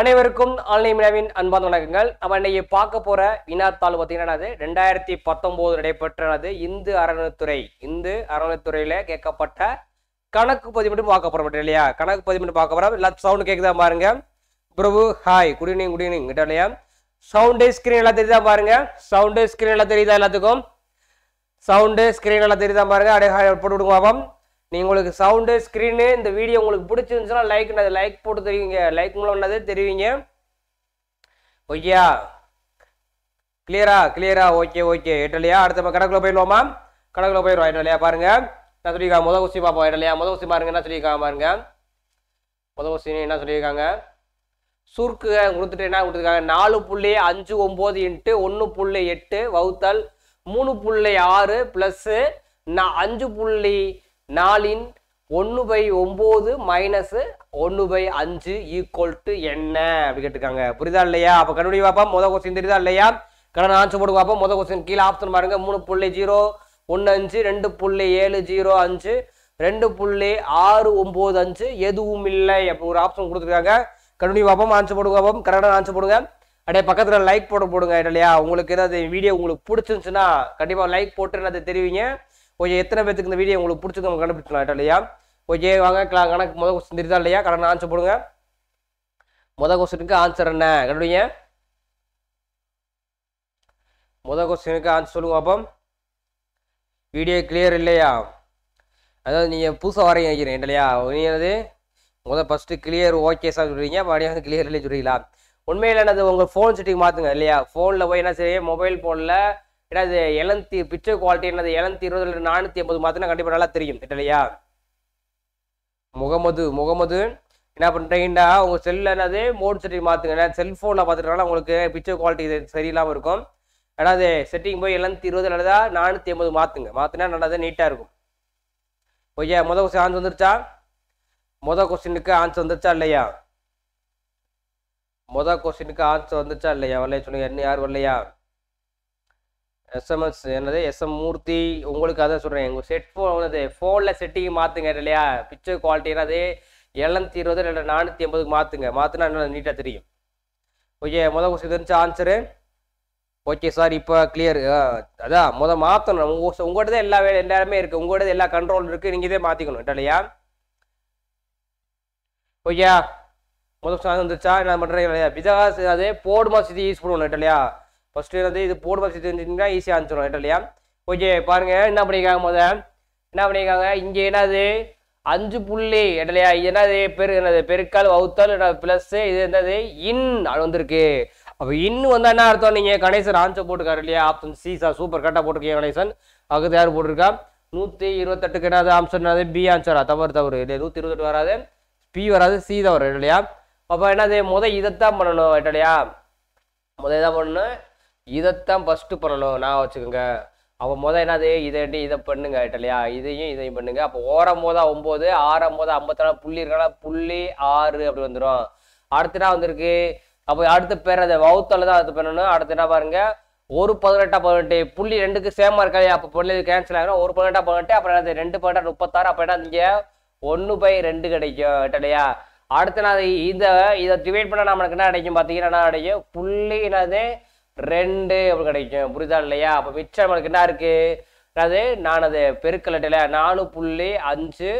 அனைவருக்கும் ஆன்லைன் வினாவின் அன்பான வணக்கங்கள் நம்ம இன்னைக்கு பார்க்க போற வினாத்தாள் பார்த்தீங்கன்னா ரெண்டாயிரத்தி பத்தொன்பது நடைபெற்றது இந்து அறநிலத்துறை இந்து அறநிலைத்துறையில கேட்கப்பட்ட கணக்கு பதிவு மட்டும் பார்க்க போறோம் இல்லையா கணக்கு பதிவு மட்டும் பார்க்க போறோம் எல்லாத்தையும் சவுண்டு கேட்குதா பாருங்க Prabhu hi good evening good evening கிட்ட இல்லையா சவுண்டு ஸ்கிரீன் எல்லாம் தெரியுதா பாருங்க சவுண்டு ஸ்கிரீன் எல்லாம் தெரியுதா எல்லாத்துக்கும் சவுண்டு ஸ்கிரீன் எல்லாம் தெரியுதா பாருங்க அடையாளம் போட்டு விடுங்க நீங்கள் உங்களுக்கு சவுண்டு ஸ்க்ரீனு இந்த வீடியோ உங்களுக்கு பிடிச்சிருந்துச்சுன்னா லைக்னது லைக் போட்டு தெரியுங்க லைக் என்னது தெரிவிங்க ஓகேயா கிளியரா கிளியரா ஓகே ஓகே இட்டலியா அடுத்த கணக்கில் போயிடுவோமா கணக்கில் போயிடுவோம் இட்டலியா பாருங்கள் நான் சொல்லி முத ஊசி பார்ப்போம் இடலையா முத ஊசி பாருங்க என்ன சொல்லியிருக்காங்க பாருங்க முத ஊசி என்ன சொல்லியிருக்காங்க சுருக்கு கொடுத்துட்டு என்ன கொடுத்துருக்காங்க நாலு புள்ளி அஞ்சு ஒம்பது இன்ட்டு ஒன்று புள்ளி எட்டு வவுத்தல் மூணு புள்ளி ஆறு ப்ளஸ்ஸு நான் அஞ்சு புள்ளி நாலின் ஒன்று பை ஒம்பது மைனஸு ஒன்று பை அஞ்சு ஈக்குவல் டு என்ன அப்படி கேட்டுக்காங்க புரியுதா இல்லையா அப்போ கண்டுபிடி பார்ப்போம் முதல் கொஸ்டின் தெரியுதா இல்லையா கடன் ஆன்சர் போட்டு பார்ப்போம் முதல் கொஸ்டின் கீழே ஆப்ஷன் பாருங்க மூணு புள்ளி ஜீரோ ஒன்று அஞ்சு ரெண்டு புள்ளி ஏழு ஜீரோ அஞ்சு ரெண்டு புள்ளி ஆறு ஒம்பது அஞ்சு எதுவும் இல்லை அப்படி ஒரு ஆப்ஷன் கொடுத்துருக்காங்க கண்டினியூ பார்ப்போம் ஆன்சர் போடுங்க பார்ப்போம் கரெக்டாக ஆன்சர் போடுங்க அப்படியே பக்கத்தில் லைக் போட போடுங்க இல்லையா உங்களுக்கு ஏதாவது வீடியோ உங்களுக்கு பிடிச்சிருந்துச்சுன்னா கண்டிப்பாக லைக் போட்டு அதை தெரிவிங்க ஓகே எத்தனை பேருக்கு இந்த வீடியோ உங்களுக்கு நம்ம கண்டுபிடிச்சலாம் இல்லையா ஓகே வாங்க கணக்கு முதல் கொஸ்டின் தெரியுதா இல்லையா கடன் ஆன்சர் போடுங்க முதல் கொஸ்டினுக்கு ஆன்சர் என்ன கண்டுபிடிங்க முதல் கொஸ்டினுக்கு ஆன்சர் சொல்லுங்க அப்போ வீடியோ கிளியர் இல்லையா அதாவது நீங்கள் புதுசாக வரீங்க நினைக்கிறேன் இல்லையா நீங்கள் அது முதல் ஃபஸ்ட்டு கிளியர் ஓகே சார் சொல்கிறீங்க அப்படியே வந்து கிளியர் இல்லையே சொல்கிறீங்களா உண்மையில் என்னது உங்கள் ஃபோன் செட்டிங் மாற்றுங்க இல்லையா ஃபோனில் போய் என்ன செய்ய மொபைல் ஃபோனில் ஏன்னா இது எழுநூத்தி பிக்சர் குவாலிட்டி என்னது எழுநூத்தி இல்லை நானூத்தி ஐம்பது மாத்தினா கண்டிப்பா நல்லா தெரியும் இல்லையா முகமது முகமது என்ன பண்ணுறீங்கன்னா உங்கள் செல்லில் என்னது மோட் செட்டிங் மாற்றுங்க ஏன்னா செல்ஃபோனில் பார்த்துட்டனால உங்களுக்கு பிக்சர் குவாலிட்டி சரியில்லாமல் இருக்கும் ஏன்னா அது செட்டிங் போய் எழுநூத்தி இருபது நல்லதா நானூற்றி ஐம்பது மாற்றுங்க மாற்றினா நல்லது நீட்டாக இருக்கும் ஓகே மொதல் கொஸ்டின் ஆன்சர் வந்துருச்சா முத கொஸ்டினுக்கு ஆன்சர் வந்துருச்சா இல்லையா முத கொஸ்டினுக்கு ஆன்சர் வந்துருச்சா இல்லையா வரலையா சொல்லுங்கள் என்ன யார் வரலையா எஸ்எம்எஸ் என்னது எஸ்எம் மூர்த்தி உங்களுக்கு அதான் சொல்கிறேன் எங்கள் செட் ஃபோன் வந்து ஃபோனில் செட்டிங் மாற்றுங்க இல்லையா பிக்சர் குவாலிட்டினா அது எழுநூத்தி இருபது இல்லை நானூற்றி எண்பதுக்கு மாற்றுங்க மாற்றினா என்ன நீட்டாக தெரியும் ஓகே முதல் கொஸ்டின் தெரிஞ்சு ஆன்சரு ஓகே சார் இப்போ கிளியர் அதான் முதல் மாற்றணும் உங்கள் உங்கள்கிட்ட தான் எல்லா வேலை எல்லாருமே இருக்குது உங்கள்கிட்ட எல்லா கண்ட்ரோல் இருக்குது நீங்கள் இதே மாற்றிக்கணும் இல்லையா ஓகே முதல் வந்துச்சா என்ன பண்ணுறீங்க இல்லையா பிதாஸ் அது போடுமா சிதி யூஸ் பண்ணுவோம் இல்லையா ஃபஸ்ட்டு வந்து இது போர்டு பஸ் தெரிஞ்சுட்டிங்கன்னா ஈஸியாக அனுப்பிச்சிடும் இல்லையா ஓகே பாருங்கள் என்ன பண்ணியிருக்காங்க முத என்ன பண்ணியிருக்காங்க இங்கே என்னது அஞ்சு புள்ளி இடலையா என்னது பெரு என்னது பெருக்கால் வகுத்தால் ப்ளஸ்ஸு இது என்னது இன் அது வந்திருக்கு அப்போ இன் வந்து என்ன அர்த்தம் நீங்கள் கணேசன் ஆன்சர் போட்டுருக்காரு இல்லையா ஆப்ஷன் சி சார் சூப்பர் கரெக்டாக போட்டிருக்கீங்க கணேசன் அகத்து யார் போட்டிருக்கா நூற்றி இருபத்தெட்டுக்கு என்னது ஆம்சர் என்னது பி ஆன்சரா தவறு தவறு இல்லையா நூற்றி இருபத்தெட்டு வராது பி வராது சி தான் வரும் இல்லையா அப்போ என்னது முதல் இதைத்தான் பண்ணணும் இல்லையா முதல் இதான் பண்ணணும் இதைத்தான் ஃபஸ்ட்டு பண்ணணும் நான் வச்சுக்கோங்க அவள் மொதல் என்னது இதை இதை பண்ணுங்க இல்லையா இதையும் இதையும் பண்ணுங்க அப்போ ஓரம் போதா ஒம்பது ஆறாம் போதா ஐம்பத்தாறு புள்ளி இருக்கா புள்ளி ஆறு அப்படி வந்துடும் அடுத்த நாள் வந்திருக்கு அப்போ அடுத்த பேர் அதை வவுத்தால தான் அடுத்த பண்ணணும் அடுத்த என்ன பாருங்க ஒரு பதினெட்டா பதினெட்டு புள்ளி ரெண்டுக்கு சேமா இருக்காது அப்போ புள்ளி கேன்சல் ஆகிடும் ஒரு பதினெட்டா பதினெட்டு அப்புறம் அது ரெண்டு பதினெட்டா முப்பத்தாறு அப்போ என்ன இங்கே ஒன்று பை ரெண்டு கிடைக்கும் இல்லையா அடுத்த நாள் இதை இதை டிவைட் பண்ணால் நம்மளுக்கு என்ன கிடைக்கும் பார்த்தீங்கன்னா என்ன கிடைக்கும் புள்ளி என்னது ரெண்டு அப்படி கிடைக்கும் புரிதா இல்லையா அப்போ மிச்சம் நம்மளுக்கு என்ன இருக்குது அது நான் அது பெருக்கலட்டில நாலு புள்ளி அஞ்சு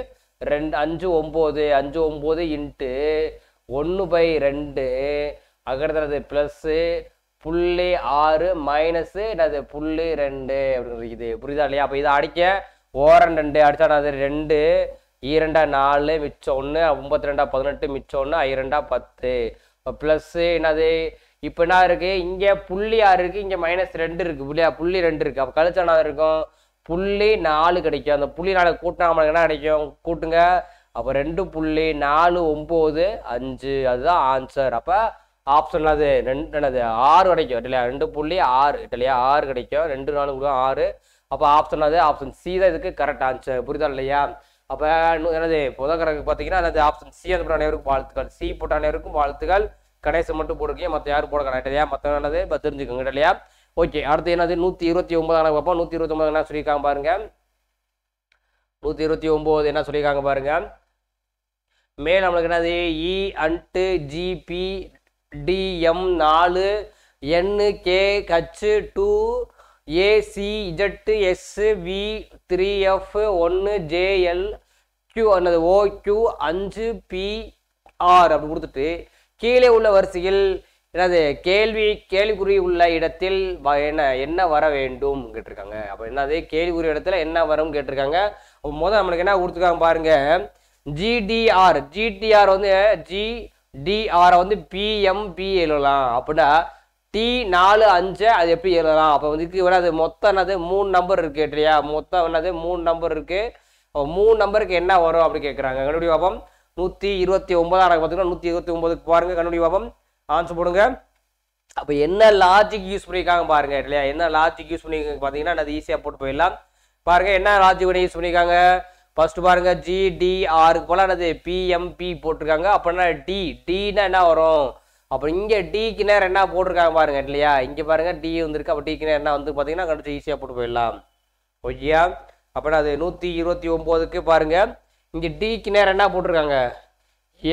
ரெண்டு அஞ்சு ஒம்பது அஞ்சு ஒம்பது இன்ட்டு ஒன்று பை ரெண்டு அகடுறது ப்ளஸ்ஸு புள்ளி ஆறு மைனஸு என்னது புள்ளி ரெண்டு அப்படின்னு இருக்குது புரியுதா இல்லையா அப்போ இதை அடிக்க ஓரம் ரெண்டு அடித்தா நான் ரெண்டு ஈரெண்டா நாலு மிச்சம் ஒன்று ஐம்பத்தி ரெண்டா பதினெட்டு மிச்சம் ஒன்று ஐரெண்டா பத்து இப்போ ப்ளஸ்ஸு என்னது இப்போ என்ன இருக்குது இங்கே புள்ளி ஆறு இருக்குது இங்கே மைனஸ் ரெண்டு இருக்குது புள்ளியா புள்ளி ரெண்டு இருக்குது அப்போ கழிச்சா இருக்கும் புள்ளி நாலு கிடைக்கும் அந்த புள்ளி நாலு கூட்டினா நம்மளுக்கு என்ன கிடைக்கும் கூட்டுங்க அப்போ ரெண்டு புள்ளி நாலு ஒம்பது அஞ்சு அதுதான் ஆன்சர் அப்போ ஆப்ஷன் அது ரெண்டு என்னது ஆறு கிடைக்கும் இல்லையா ரெண்டு புள்ளி ஆறு இல்லையா ஆறு கிடைக்கும் ரெண்டு நாலு கூட ஆறு அப்போ ஆப்ஷன் அது ஆப்ஷன் சி தான் இதுக்கு கரெக்ட் ஆன்சர் புரிதா இல்லையா அப்போ என்னது புதக்கணக்கு பார்த்தீங்கன்னா அந்த ஆப்ஷன் சி அந்த அனைவருக்கும் வாழ்த்துக்கள் சி போட்ட அனைவருக்கும் வாழ்த்துக்கள் கணேசன் மட்டும் போட்டிருக்கீங்க மற்ற யாரும் போட கிடையாது இல்லையா மற்ற நல்லது இப்போ தெரிஞ்சுக்கோங்க இல்லையா ஓகே அடுத்து என்னது நூற்றி இருபத்தி ஒன்பதான பார்ப்போம் நூற்றி இருபத்தி ஒம்பது என்ன சொல்லியிருக்காங்க பாருங்க நூற்றி இருபத்தி ஒம்பது என்ன சொல்லியிருக்காங்க பாருங்க மேல் நம்மளுக்கு என்னது இ அண்ட்டு ஜிபி டிஎம் நாலு N K H two AC Z S V three F ஒன்று ஜேஎல் கியூ என்னது ஓ கியூ அஞ்சு பிஆர் அப்படி கொடுத்துட்டு கீழே உள்ள வரிசையில் என்னது கேள்வி கேள்விக்குறி உள்ள இடத்தில் என்ன என்ன வர வேண்டும் கேட்டிருக்காங்க அப்போ என்னது கேள்விக்குறி இடத்துல என்ன வரும் கேட்டிருக்காங்க முதல் நம்மளுக்கு என்ன கொடுத்துருக்காங்க பாருங்க ஜிடிஆர் ஜிடிஆர் வந்து ஜிடிஆரை வந்து பிஎம்பி எழுதலாம் அப்படின்னா டி நாலு அஞ்சு அது எப்படி எழுதலாம் அப்போ வந்து என்னது மொத்தம் என்னது மூணு நம்பர் இருக்கு கேட்டியா மொத்தம் என்னது மூணு நம்பர் இருக்குது மூணு நம்பருக்கு என்ன வரும் அப்படி கேட்குறாங்க எங்களுடைய பார்ப்போம் நூற்றி இருபத்தி ஒன்பதாவது பார்த்தீங்கன்னா நூற்றி இருபத்தி ஒன்பதுக்கு பாருங்கள் கண்ணுடி பாபம் ஆன்சர் போடுங்க அப்போ என்ன லாஜிக் யூஸ் பண்ணியிருக்காங்க பாருங்க இல்லையா என்ன லாஜிக் யூஸ் பண்ணியிருக்காங்க பார்த்தீங்கன்னா அது ஈஸியாக போட்டு போயிடலாம் பாருங்க என்ன லாஜிக் யூஸ் பண்ணியிருக்காங்க ஃபர்ஸ்ட் பாருங்க ஜிடிஆருக்கு போல என்னது பிஎம்பி போட்டிருக்காங்க அப்படின்னா டி டினா என்ன வரும் அப்போ இங்கே டிக்கு நேரம் என்ன போட்டிருக்காங்க பாருங்க இல்லையா இங்கே பாருங்க டி வந்திருக்கு அப்போ டிக்கு நேரம் என்ன வந்து பார்த்தீங்கன்னா கண்டிச்சு ஈஸியாக போட்டு போயிடலாம் ஓகேயா அப்படின்னா அது நூற்றி இருபத்தி ஒம்போதுக்கு பாருங்கள் இங்கே டிக்கு நேரம் என்ன போட்டிருக்காங்க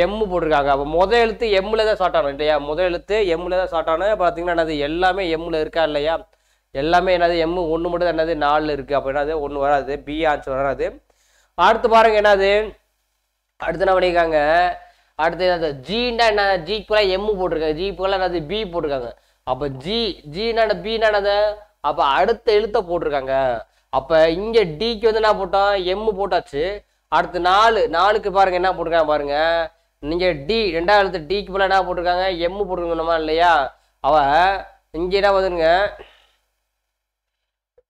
எம்மு போட்டிருக்காங்க அப்போ முதல் எழுத்து எம்மில் தான் ஸ்டார்ட் இல்லையா முதல் எழுத்து எம்மில் தான் ஸ்டார்ட் பார்த்தீங்கன்னா என்னது எல்லாமே எம்மில் இருக்கா இல்லையா எல்லாமே என்னது எம்மு ஒன்று மட்டும் தான் என்னது நாலில் இருக்குது அப்போ என்னது ஒன்று வராது பி ஆன்சர் வராது அடுத்து பாருங்க என்னது அடுத்து என்ன பண்ணியிருக்காங்க அடுத்து என்னது ஜீண்டா என்ன ஜிக்குலாம் எம்மு போட்டிருக்காங்க ஜிக்குள்ளே என்னது பி போட்டிருக்காங்க அப்போ ஜி ஜீனா பி என்னது அப்போ அடுத்த எழுத்தை போட்டிருக்காங்க அப்போ இங்கே டிக்கு வந்து என்ன போட்டோம் எம்மு போட்டாச்சு அடுத்து நாலு நாலுக்கு பாருங்கள் என்ன போட்டிருக்காங்க பாருங்கள் நீங்கள் டி ரெண்டாவது எழுத்து டிக்கு போல என்ன போட்டிருக்காங்க எம்மு போட்டுருக்கணுமா இல்லையா அவள் இங்கே என்ன வந்துருங்க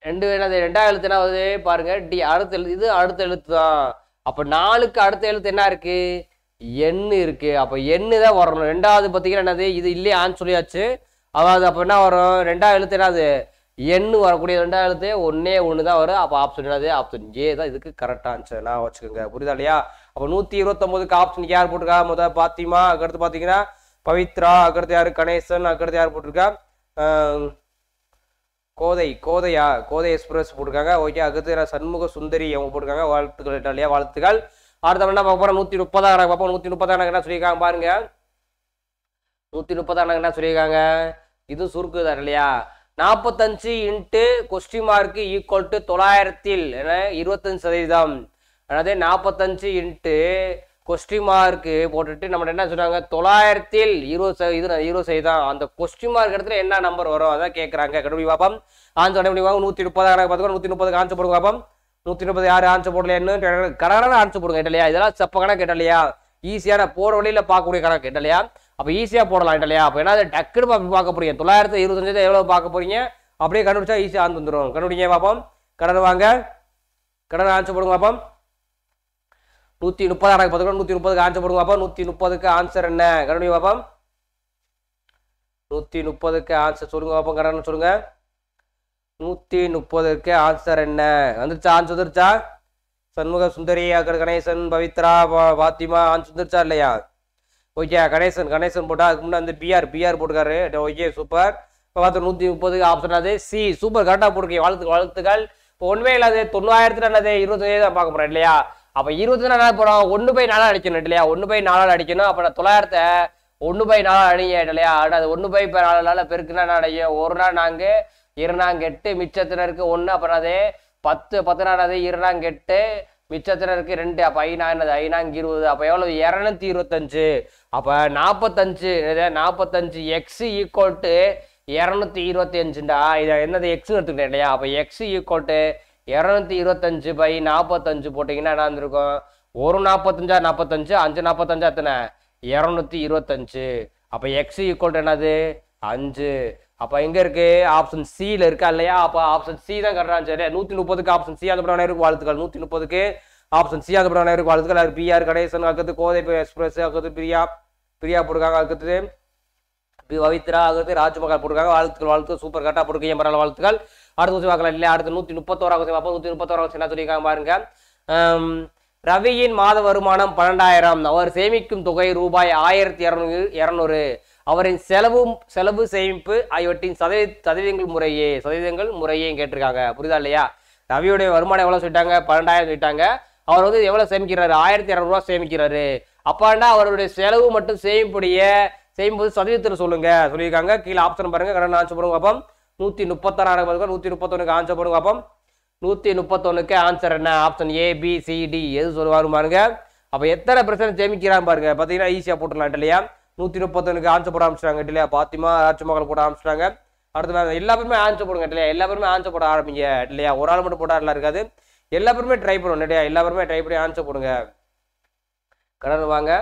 ரெண்டு என்னது ரெண்டாவது எழுத்து என்ன வருது பாருங்கள் டி அடுத்த எழுத்து இது அடுத்த எழுத்து தான் அப்போ நாலுக்கு அடுத்த எழுத்து என்ன இருக்குது எண்ணு இருக்குது அப்போ எண்ணு தான் வரணும் ரெண்டாவது பார்த்தீங்கன்னா என்னது இது இல்லையே ஆன்னு சொல்லியாச்சு அதாவது அப்போ என்ன வரும் ரெண்டாவது எழுத்து என்னது எண்ணு வரக்கூடிய ரெண்டாவது எழுத்து ஒன்னே ஒன்று தான் வரும் அப்போ ஆப்ஷன் என்னது ஆப்ஷன் ஜே தான் இதுக்கு கரெக்டாக ஆன்சர் நான் வச்சுக்கோங்க புரியுதா இல்லையா அப்போ நூற்றி இருபத்தொம்போதுக்கு ஆப்ஷனுக்கு யார் போட்டிருக்கா முதல் பாத்திமா அக்கடுத்து பார்த்தீங்கன்னா பவித்ரா அக்கடுத்து யார் கணேசன் அக்கடுத்து யார் போட்டிருக்கா கோதை கோதையா கோதை எக்ஸ்பிரஸ் போட்டிருக்காங்க ஓகே அதுக்கடுத்து சண்முக சுந்தரி அவங்க போட்டிருக்காங்க வாழ்த்துக்கள் இல்லையா வாழ்த்துக்கள் அடுத்த என்ன பார்க்க போகிறோம் நூற்றி முப்பதாம் கணக்கு பார்ப்போம் நூற்றி முப்பதாம் கணக்கு என்ன சொல்லியிருக்காங்க பாருங்க நூற்றி முப்பதாம் கணக்கு என்ன சொல்லியிருக்காங்க இது சுருக்கு இல்லையா நாற்பத்தஞ்சு into question mark equal to தொள்ளாயிரத்தில் இருபத்தஞ்சு சதவீதம் அதாவது நாற்பத்தஞ்சு இன்ட்டு கொஸ்டின் மார்க்கு போட்டுட்டு நம்ம என்ன சொன்னாங்க தொள்ளாயிரத்தில் இருபது இது இருபது சதவீதம் அந்த கொஸ்டின் மார்க் இடத்துல என்ன நம்பர் வரும் அதான் கேட்குறாங்க கண்டுபிடி பார்ப்போம் ஆன்சர் கண்டுபிடிப்பாங்க நூற்றி முப்பது பார்த்துக்கோ நூற்றி முப்பது ஆன்சர் போடுங்க பார்ப்போம் நூற்றி முப்பது யார் ஆன்சர் போடலையான்னு கடகடான ஆன்சர் போடுங்க கேட்டலையா இதெல்லாம் செப்ப கணக்கு கேட்டலையா ஈஸியான போகிற வழியில் பார்க்கக்கூடிய கணக்கு கேட்டலையா அப்போ ஈஸியாக போடலாம் இல்லையா அப்போ ஏன்னா டக்குன்னு பார்க்க போகிறீங்க தொள்ளாயிரத்து இருபத்தஞ்சு எவ்வளோ பார்க்க போகிறீங்க அப்படியே கண்டுபிடிச்சா ஈஸியாக ஆந்து வந்துடும் கண்டுபிடிங்க பார்ப்போம் கடன் வாங்க கடன் ஆன்சர் போடுங்க பார்ப்போம் நூற்றி முப்பது ஆறாக பார்த்துக்கணும் நூற்றி முப்பதுக்கு ஆன்சர் போடுங்க பார்ப்போம் நூற்றி முப்பதுக்கு ஆன்சர் என்ன கண்டுபிடிங்க பார்ப்போம் நூற்றி முப்பதுக்கு ஆன்சர் சொல்லுங்க பார்ப்போம் கடன் சொல்லுங்க நூற்றி முப்பதுக்கு ஆன்சர் என்ன வந்துருச்சா ஆன்சர் வந்துருச்சா சண்முக சுந்தரி அக்கர் கணேசன் பவித்ரா பாத்திமா ஆன்சர் வந்துருச்சா இல்லையா ஓகே கணேசன் கணேசன் போட்டால் அதுக்கு முன்னாடி வந்து பிஆர் பிஆர் போட்டுக்காரு ஓகே சூப்பர் இப்போ பார்த்து நூற்றி முப்பதுக்கு ஆப்ஷன் அது சி சூப்பர் கரெக்டாக போட்டுருக்கீங்க வாழ்த்து வாழ்த்துக்கள் இப்போ ஒன்றுமே இல்லாது தொண்ணூறாயிரத்து நல்லது இருபத்தஞ்சு தான் பார்க்க போகிறேன் இல்லையா அப்போ இருபத்தி நாலு போகிறோம் ஒன்று பை நாலாக அடிக்கணும் இல்லையா ஒன்று பை நாலாக அடிக்கணும் அப்போ நான் தொள்ளாயிரத்தை ஒன்று பை நாலாக அடிங்க இல்லையா ஆனால் அது ஒன்று பை நாலு நாளில் பெருக்குன்னா நான் அடையும் ஒரு நாள் நாங்கள் இருநாங்க எட்டு மிச்சத்தினருக்கு ஒன்று அப்புறம் அது பத்து பத்து நாலாவது இருநாங்க எட்டு இருக்கு ரெண்டு அப்போ ஐநாங்கிறது ஐநாங்க இருபது அப்போ எவ்வளோ இரநூத்தி இருபத்தஞ்சு அப்போ நாற்பத்தஞ்சு நாற்பத்தஞ்சு எக்ஸ் ஈக்குவல் டு இரநூத்தி இருபத்தி அஞ்சுண்டா இதை என்னது எக்ஸ் எடுத்துக்கிட்டேன் இல்லையா அப்போ எக்ஸ் ஈக்குவல் டு இரநூத்தி இருபத்தஞ்சு பை நாற்பத்தஞ்சு போட்டிங்கன்னா என்ன இருந்திருக்கும் ஒரு நாற்பத்தஞ்சா நாற்பத்தஞ்சு அஞ்சு நாற்பத்தஞ்சா எத்தனை இரநூத்தி இருபத்தஞ்சு அப்போ எக்ஸ் ஈக்குவல் என்னது அஞ்சு அப்போ எங்கே இருக்குது ஆப்ஷன் சியில் இருக்கா இல்லையா அப்போ ஆப்ஷன் சி தான் கட்டுறான்னு சரி நூற்றி முப்பதுக்கு ஆப்ஷன் சி அந்த மாதிரி இருக்கு வாழ்த்துக்கள் நூற்றி முப்பதுக்கு ஆப்ஷன் சி நேரம் இருக்கும் அதுக்கு அது பிஆர் கணேசன் அதுக்கு கோதை எக்ஸ்பிரஸ் ஆகிறது பிரியா பிரியா போட்டிருக்காங்க பி பவித்ரா ஆகிறது ராஜ்மகால் போட்டிருக்காங்க வாழ்த்துக்கள் வாழ்த்து சூப்பர் கட்டாக போட்டிருக்கீங்க மறுநாள் வாழ்த்துக்கள் அடுத்த ஊசி பார்க்கலாம் இல்லையா அடுத்து நூற்றி முப்பத்தோராவது பார்ப்போம் நூற்றி முப்பத்தோராவது என்ன சொல்லியிருக்காங்க பாருங்க ரவியின் மாத வருமானம் பன்னெண்டாயிரம் அவர் சேமிக்கும் தொகை ரூபாய் ஆயிரத்தி இரநூறு இரநூறு அவரின் செலவும் செலவு சேமிப்பு ஆகியவற்றின் சதவீ சதவீதங்கள் முறையே சதவீதங்கள் முறையே கேட்டிருக்காங்க புரியுதா இல்லையா ரவியுடைய வருமானம் எவ்வளோ சொல்லிட்டாங்க பன்னெண்டாயிரம் சொல்லிட்டாங்க அவர் வந்து எவ்வளோ சேமிக்கிறாரு ஆயிரத்தி இரநூறுவா சேமிக்கிறாரு அப்பாண்டா அவருடைய செலவு மட்டும் சேமிப்புடைய செய்யும்போது சதவீதத்தில் சொல்லுங்க சொல்லியிருக்காங்க கீழே ஆப்ஷன் பாருங்க கடன் ஆன்சர் பண்ணுங்க அப்போ நூற்றி முப்பத்தாறு பதில் நூற்றி முப்பத்தொன்னுக்கு ஆன்சர் பண்ணுங்க அப்போ நூற்றி முப்பத்தொன்னுக்கு ஆன்சர் என்ன option A B C D எது சொல்லுவாரு பாருங்க அப்போ எத்தனை பிரச்சனை சேமிக்கிறான் பாருங்க பார்த்தீங்கன்னா ஈஸியாக போட்டுடலாம் இல்லையா நூற்றி முப்பத்தொன்னுக்கு ஆன்சர் போட ஆரம்பிச்சிட்டாங்க இல்லையா பாத்திமா ராட்சி மகள் போட ஆரம்பிச்சிட்டாங்க அடுத்து எல்லா பேருமே ஆன்சர் போடுங்க இல்லையா எல்லா பேருமே ஆன்சர் போட ஆரம்பிங்க இல்லையா ஒரு ஆள் மட்டும் போட நல்லா இருக்காது எல்லாருமே ட்ரை பண்ணுவோம் நிறையா எல்லாருமே ட்ரை பண்ணி ஆன்சர் போடுங்க கடன் வாங்க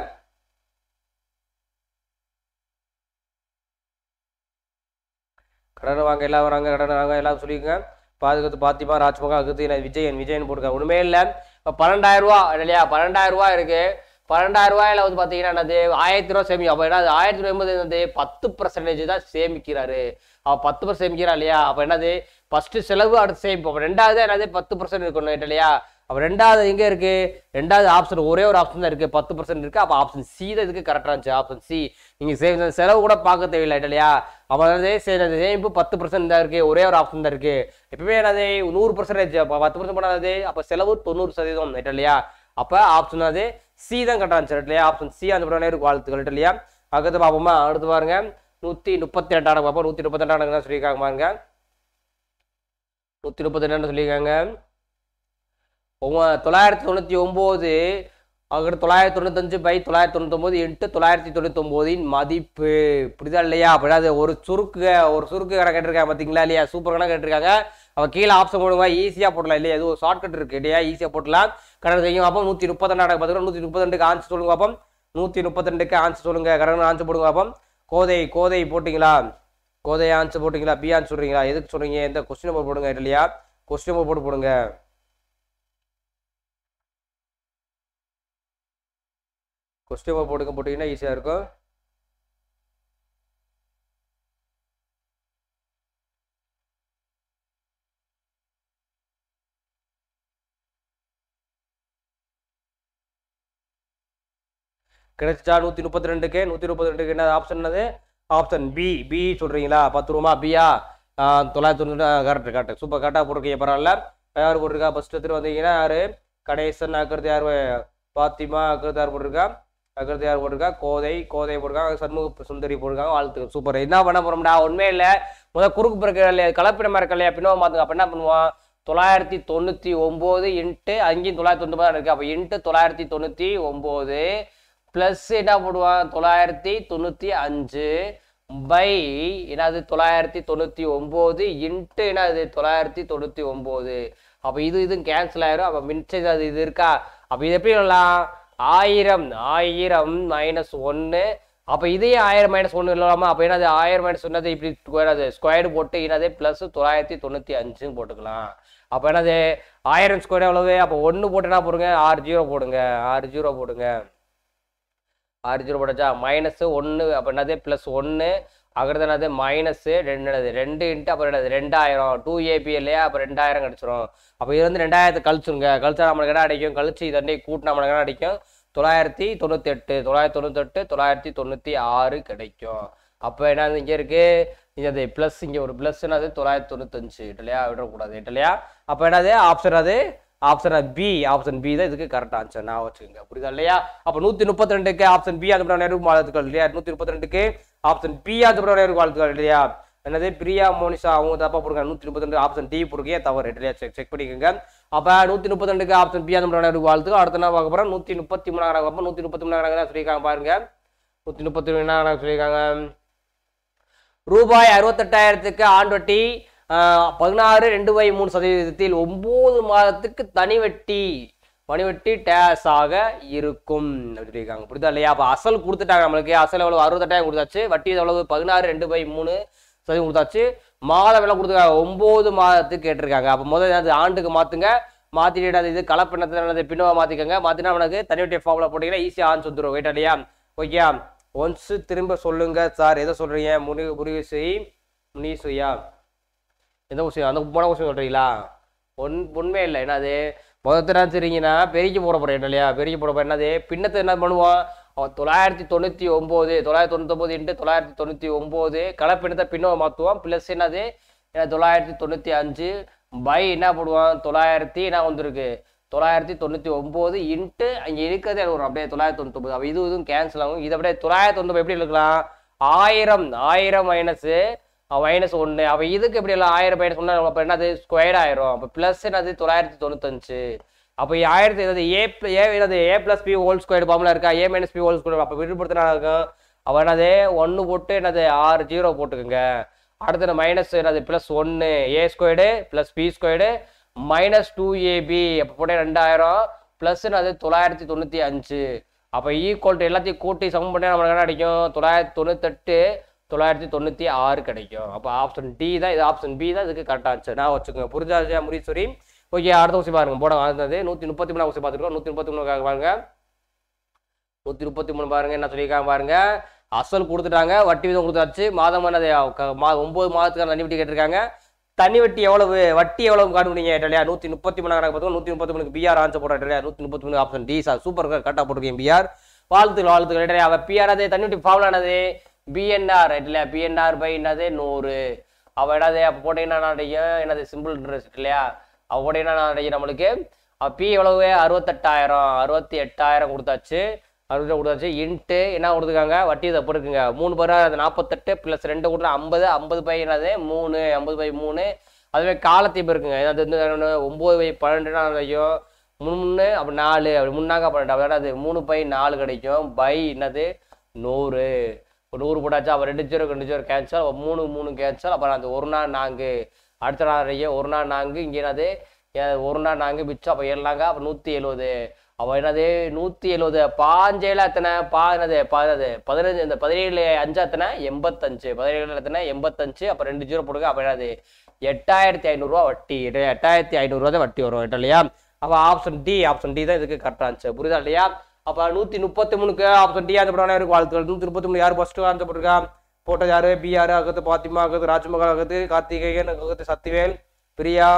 கடன் வாங்க எல்லாம் வராங்க கடன் வாங்க எல்லாம் சொல்லிக்கோங்க பாதுகாத்து பாத்திமா ராஜ்மகா அகத்து நான் விஜயன் விஜயன் போடுங்க ஒன்றுமே இல்லை இப்போ பன்னெண்டாயிரம் ரூபா இல்லையா பன்னெண்டாயிரம் ரூபா இருக்குது பன்னெண்டாயிரம் ரூபாயில வந்து பார்த்தீங்கன்னா என்னது ஆயிரத்தி ரூபா சேமிக்கும் அப்போ என்னது ஆயிரத்தி ரூபாய் என்பது என்னது பத்து பர்சன்டேஜ் தான் சேமிக்கிறாரு அவள் பத்து பர்சன்ட் சேமிக்கிறா இல்லையா அப்போ என்னது ஃபஸ்ட்டு செலவு அடுத்து இப்போ ரெண்டாவது என்னது பத்து பர்சன்ட் இருக்கணும் இல்லையா அப்போ ரெண்டாவது எங்கே இருக்குது ரெண்டாவது ஆப்ஷன் ஒரே ஒரு ஆப்ஷன் தான் இருக்குது பத்து பர்சன்ட் இருக்குது அப்போ ஆப்ஷன் சி தான் இதுக்கு கரெக்டாக இருந்துச்சு ஆப்ஷன் சி நீங்கள் சேவ் செலவு கூட பார்க்க தேவையில்லை இல்லையா அப்போ என்னது சரி அந்த சேமிப்பு பத்து பர்சன்ட் தான் இருக்குது ஒரே ஒரு ஆப்ஷன் தான் இருக்குது எப்பவுமே என்னது நூறு பர்சன்டேஜ் அப்போ பத்து பர்சன்ட் பண்ணாதது அப்போ செலவு தொண்ணூறு சதவீதம் இல்லையா அப்போ ஆப்ஷன் அது சி தான் கரெக்டாக இருந்துச்சு இல்லையா ஆப்ஷன் சி அந்த படம் இருக்கும் வாழ்த்துக்கள் இல்லையா அடுத்து பார்ப்போமா அடுத்து பாருங்க நூற்றி முப்பத்தி ரெண்டாயிரம் பார்ப்போம் நூற்றி முப்பத்தி தான் சொல்லியிருக்காங்க பாருங்கள் நூற்றி முப்பத்தி ரெண்டு சொல்லியிருக்காங்க தொள்ளாயிரத்தி தொண்ணூற்றி ஒம்பது அவங்ககிட்ட தொள்ளாயிரத்தி தொண்ணூத்தஞ்சு பை தொள்ளாயிரத்தி தொண்ணூத்தொம்பது எட்டு தொள்ளாயிரத்தி தொண்ணூத்தொம்போதின் மதிப்பு இப்படிதான் இல்லையா அப்படின்னா அது ஒரு சுருக்கு ஒரு சுருக்கு கணக்கு கேட்டிருக்காங்க பார்த்தீங்களா இல்லையா சூப்பர் கணக்கு கேட்டிருக்காங்க அவள் கீழே ஆப்ஷன் போடுங்க ஈஸியாக போடலாம் இல்லையா எதுவும் ஷார்ட்கட் இருக்கு இல்லையா ஈஸியாக போடலாம் கடன் செய்யும் அப்போ நூற்றி முப்பத்தி ரெண்டு பார்த்தீங்கன்னா நூற்றி முப்பத்தி ஆன்சர் சொல்லுங்க அப்போ நூற்றி முப்பத்தி ரெண்டுக்கு ஆன்சர் சொல்லுங்க கடன் ஆன்சர் போடுங்க அப்போ கோதை கோதை போட்டிங்களா கோதையான்னு போட்டிங்களா ஆன்சர் சொல்கிறீங்களா எதுக்கு சொல்றீங்க எந்த கொஸ்டின் நம்பர் போடுங்க இல்லையா கொஸ்டின் நம்பர் போட்டு போடுங்க கொஸ்டின் நம்பர் போட்டுங்க போட்டிங்கன்னா ஈஸியாக இருக்கும் கிடைச்சா நூற்றி முப்பத்தி ரெண்டுக்கு நூற்றி முப்பத்தி ரெண்டுக்கு என்ன ஆப்ஷன் என்னது ஆப்ஷன் பி பி சொல்கிறீங்களா பத்து ரூபா பியா தொள்ளாயிரத்தி தொண்ணூறு கரெக்ட் கரெக்ட் சூப்பர் கரெக்டாக போட்டிருக்கீங்க பரவாயில்ல யார் போட்டிருக்கா ஃபஸ்ட் எடுத்துகிட்டு வந்தீங்கன்னா யார் கணேசன் அக்கிறது யார் பாத்திமா அக்கிறது யார் போட்டிருக்கா அக்கிறது யார் போட்டிருக்கா கோதை கோதை போட்டிருக்காங்க சண்முக சுந்தரி போட்டிருக்காங்க வாழ்த்து சூப்பர் என்ன பண்ண போகிறோம்டா உண்மையே இல்லை முதல் குறுக்கு பிறக்க இல்லையா கலப்பிடமாக இருக்க இல்லையா பின்னோ மாற்றுங்க அப்போ என்ன பண்ணுவான் தொள்ளாயிரத்தி தொண்ணூற்றி ஒம்பது இன்ட்டு அங்கேயும் தொள்ளாயிரத்தி தொண்ணூறு இருக்குது அப்போ இன்ட்டு தொள்ளாயிரத்தி தொண்ணூற்றி ஒம்பது பிளஸ் என்ன போடுவாங்க தொள்ளாயிரத்தி தொண்ணூற்றி அஞ்சு பை என்னது தொள்ளாயிரத்தி தொண்ணூற்றி ஒம்பது இன்ட்டு என்னது தொள்ளாயிரத்தி தொண்ணூற்றி ஒம்பது அப்போ இது இதுவும் கேன்சல் ஆயிரும் அப்போ மின்சை அது இது இருக்கா அப்போ இது எப்படி சொல்லலாம் ஆயிரம் ஆயிரம் மைனஸ் ஒன்று அப்போ இதே ஆயிரம் மைனஸ் ஒன்று இல்லாமல் அப்போ என்னது ஆயிரம் மைனஸ் ஒன்னது இப்படி என்னது ஸ்கொயர் போட்டு என்னது ப்ளஸ் தொள்ளாயிரத்தி தொண்ணூற்றி அஞ்சுன்னு போட்டுக்கலாம் அப்போ என்னது ஆயிரம் ஸ்கொயர் எவ்வளவு அப்போ ஒன்று போட்டு என்ன போடுங்க ஆறு ஜீரோ போடுங்க ஆறு ஜீரோ போடுங்க ஆறு ஜீரோ போட்டாச்சா மைனஸ் ஒன்று அப்போ என்னது ப்ளஸ் ஒன்று அகிறது என்னது மைனஸ் ரெண்டு என்னது ரெண்டு இன்ட்டு அப்புறம் என்னது ரெண்டாயிரம் டூ ஏபி இல்லையா அப்போ ரெண்டாயிரம் கிடச்சிரும் அப்போ இது வந்து ரெண்டாயிரத்து கழிச்சுருங்க கழிச்சா நம்மளுக்கு என்ன அடிக்கும் கழிச்சு இது இதண்டே கூட்டினா நம்மளுக்கு என்ன அடிக்கும் தொள்ளாயிரத்தி தொண்ணூற்றி எட்டு தொள்ளாயிரத்தி தொண்ணூத்தெட்டு தொள்ளாயிரத்தி தொண்ணூற்றி ஆறு கிடைக்கும் அப்போ என்னது இங்கே இருக்குது இங்கே அது ப்ளஸ் இங்கே ஒரு ப்ளஸ் என்னது தொள்ளாயிரத்தி தொண்ணூத்தஞ்சு இட்டலையா விடக்கூடாது இட்டலையா அப்போ என்னது ஆப்ஷன் அது ஆப்ஷனா பி ஆப்ஷன் பி தான் இதுக்கு கரெக்ட் ஆன்சர் நான் வச்சுக்கோங்க புரியுதா இல்லையா அப்போ நூத்தி முப்பத்தி ரெண்டுக்கு ஆப்ஷன் பி அதுபடி நேரு வாழ்த்துக்கள் இல்லையா நூத்தி முப்பத்தி ரெண்டுக்கு ஆப்ஷன் பி அதுபடி நேரு வாழ்த்துக்கள் இல்லையா என்னது பிரியா மோனிஷா அவங்க தப்பா போடுங்க நூத்தி முப்பத்தி ரெண்டு ஆப்ஷன் டி போடுங்க தவறு இல்லையா செக் செக் பண்ணிக்கோங்க அப்ப நூத்தி முப்பத்தி ரெண்டுக்கு ஆப்ஷன் பி அந்த நேரு வாழ்த்துக்கள் அடுத்த நாள் பார்க்க போறோம் நூத்தி முப்பத்தி மூணாயிரம் அப்போ நூத்தி முப்பத்தி மூணாயிரம் தான் சொல்லியிருக்காங்க பாருங்க நூத்தி முப்பத்தி மூணாயிரம் சொல்லியிருக்காங்க ரூபாய் அறுபத்தெட்டாயிரத்துக்கு ஆண்டு வட்டி பதினாறு ரெண்டு பை மூணு சதவீதத்தில் ஒம்பது மாதத்துக்கு தனிவட்டி பனிவட்டி ஆக இருக்கும் அப்படி இருக்காங்க புரியுதா இல்லையா அப்போ அசல் கொடுத்துட்டாங்க நம்மளுக்கு அசல் எவ்வளோ அறுபத்தெட்டாயிரம் கொடுத்தாச்சு வட்டி எவ்வளவு பதினாறு ரெண்டு பை மூணு சதவீதம் கொடுத்தாச்சு மாதம் எல்லாம் கொடுத்துருக்காங்க ஒம்பது மாதத்துக்கு கேட்டிருக்காங்க அப்போ முதல் அது ஆண்டுக்கு மாற்றுங்க மாற்றிட்டு இது கலப்பினத்தை பின்னவா மாற்றிக்கோங்க மாற்றினா அவனுக்கு தனிவட்டி ஃபார்மில் போட்டிங்கன்னா ஈஸியாக ஆன்ஸ் வந்துடும் ரைட் இல்லையா ஒன்ஸ் திரும்ப சொல்லுங்கள் சார் எதை சொல்கிறீங்க முனி முனிசுயா முனிசுயா எந்த கொஸ்டின் அந்த போன கொஸ்டின் சொல்கிறீங்களா ஒன் உண்மையே இல்லை என்னது மொதத்தில் சரிங்கன்னா பெருக்கி போட போகிறேன் இல்லையா பெருக்கி போட போகிற என்னது பின்னத்தை என்ன பண்ணுவோம் தொள்ளாயிரத்தி தொண்ணூற்றி ஒம்பது தொள்ளாயிரத்தி தொண்ணூத்தொம்பது இன்ட்டு தொள்ளாயிரத்தி தொண்ணூற்றி ஒம்பது கலப்பினத்தை பின்னோ மாற்றுவோம் ப்ளஸ் என்னது தொள்ளாயிரத்தி தொண்ணூற்றி அஞ்சு பை என்ன போடுவோம் தொள்ளாயிரத்தி என்ன வந்திருக்கு தொள்ளாயிரத்தி தொண்ணூற்றி ஒம்பது இன்ட்டு அங்கே இருக்கிறது எனக்கு அப்படியே தொள்ளாயிரத்தி தொண்ணூற்றி அப்போ இது இதுவும் கேன்சல் ஆகும் இதை அப்படியே தொள்ளாயிரத்தி தொண்ணூற்றி எப்படி இருக்கலாம் ஆயிரம் ஆயிரம் மைனஸு மைனஸ் ஒன்று அப்போ இதுக்கு இப்படி எல்லாம் ஆயிரம் மைனஸ் ஒன்று அப்போ என்னது ஸ்கொயர் ஆயிரும் அப்போ ப்ளஸ் என்னது தொள்ளாயிரத்தி தொண்ணூத்தஞ்சு அப்போ ஆயிரத்தி ஏதாவது ஏ ஏ என்னது A plus B whole square ஃபார்மில் இருக்கா A minus B whole square அப்போ விடுபடுத்தினா இருக்கும் அப்போ என்னது ஒன்று போட்டு என்னது ஆறு ஜீரோ போட்டுக்குங்க அடுத்தது மைனஸ் என்னது ப்ளஸ் ஒன்று A squared plus B squared minus two AB அப்போ போட்டே ரெண்டாயிரம் ப்ளஸ்ன்னு அது தொள்ளாயிரத்தி தொண்ணூற்றி அஞ்சு அப்போ ஈக்குவல் டு எல்லாத்தையும் கூட்டி சமம் பண்ணி நம்மளுக்கு என்ன அடிக்கும் தொள்ளாயிரத்தி தொண்ணூத்தெட்டு தொள்ளாயிரத்தி தொண்ணூற்றி ஆறு கிடைக்கும் அப்போ ஆப்ஷன் டி தான் இது ஆப்ஷன் பி தான் இதுக்கு கரெக்டாக இருந்துச்சு நான் வச்சுக்கோங்க புரிஞ்சாஜா முரீஸ்வரி ஓகே அடுத்த ஊசி பாருங்க போட வாழ்ந்தது நூற்றி முப்பத்தி மூணு ஊசி பார்த்துருக்கோம் நூற்றி முப்பத்தி மூணு பாருங்க நூற்றி முப்பத்தி மூணு பாருங்க என்ன சொல்லியிருக்காங்க பாருங்க அசல் கொடுத்துட்டாங்க வட்டி விதம் கொடுத்தாச்சு மாதம் ஒன்பது மாதத்துக்கான தண்ணி வட்டி கேட்டிருக்காங்க தண்ணி வட்டி எவ்வளவு வட்டி எவ்வளவு காட்டுவீங்க இல்லையா நூற்றி முப்பத்தி மூணு கணக்கு பார்த்தோம் நூற்றி முப்பத்தி மூணு பிஆர் ஆன்சர் போட இல்லையா நூற்றி முப்பத்தி மூணு ஆப்ஷன் டி சார் சூப்பர் கரெக்டாக போட்டிருக்கேன் பிஆர் வாழ்த்துக்கள் வாழ்த்துக்கள் இல்லையா அவள் பிஆர் அது தண்ணி வட்டி ஃபார்ம்லானது பிஎன்ஆர் இல்லையா பிஎன்ஆர் பை என்னது நூறு அவள் என்னது அப்போ போட்டீங்கன்னா என்னது சிம்பிள் இன்ட்ரெஸ்ட் இல்லையா அவள் போட்டீங்கன்னா நம்மளுக்கு பி எவ்வளவு அறுபத்தெட்டாயிரம் அறுபத்தி எட்டாயிரம் கொடுத்தாச்சு அறுபத்தி கொடுத்தாச்சு இன்ட்டு என்ன கொடுத்துருக்காங்க வட்டி இதை இருக்குங்க மூணு பேரும் அது நாற்பத்தெட்டு ப்ளஸ் ரெண்டு கொடுத்தா ஐம்பது ஐம்பது பை என்னது மூணு ஐம்பது பை மூணு அதுவே காலத்தை இருக்குங்க அது வந்து ஒம்பது பை பன்னெண்டு கிடைக்கும் முன்னு அப்போ நாலு அப்படி முன்னாங்க பன்னெண்டு அப்படின்னா அது மூணு பை நாலு கிடைக்கும் பை என்னது நூறு நூறு போட்டாச்சு அப்போ ரெண்டு ஜீரோ ரெண்டு ஜீரோ கேன்சல் மூணு மூணு கேன்சல் அப்புறம் அந்த ஒரு நாள் நாங்கு அடுத்த நாள் ஒரு நாள் நாங்கு இங்கே என்னது ஒரு நாள் நாங்கு மிச்சம் அப்போ ஏறலாங்க அப்போ நூற்றி எழுபது அப்போ என்னது நூற்றி எழுபது பாஞ்சேழு எத்தனை பா என்னது பதினது பதினஞ்சு இந்த பதினேழு அஞ்சு எத்தனை எண்பத்தஞ்சு பதினேழு எத்தனை எண்பத்தஞ்சு அப்போ ரெண்டு ஜீரோ போடுங்க அப்போ என்னது எட்டாயிரத்தி ஐநூறுரூவா வட்டி எட்டாயிரத்தி ஐநூறுரூவா தான் வட்டி வரும் இல்லையா அப்போ ஆப்ஷன் டி ஆப்ஷன் டி தான் இதுக்கு கரெக்டாக இருந்துச்சு புரியுதா இல்லையா அப்போ நூற்றி முப்பத்தி மூணுக்கு ஆப்ஷன் டி ஆன்சர் பண்ணால் இருக்கு வாழ்த்துக்கள் நூற்றி முப்பத்தி மூணு யார் ஃபஸ்ட்டு ஆன்சர் பண்ணிருக்கா போட்டது பி பிஆர் அகத்து பாத்திமா அகத்து ராஜ்மகால் ஆகுது கார்த்திகேயன் அகத்து சத்திவேல் பிரியா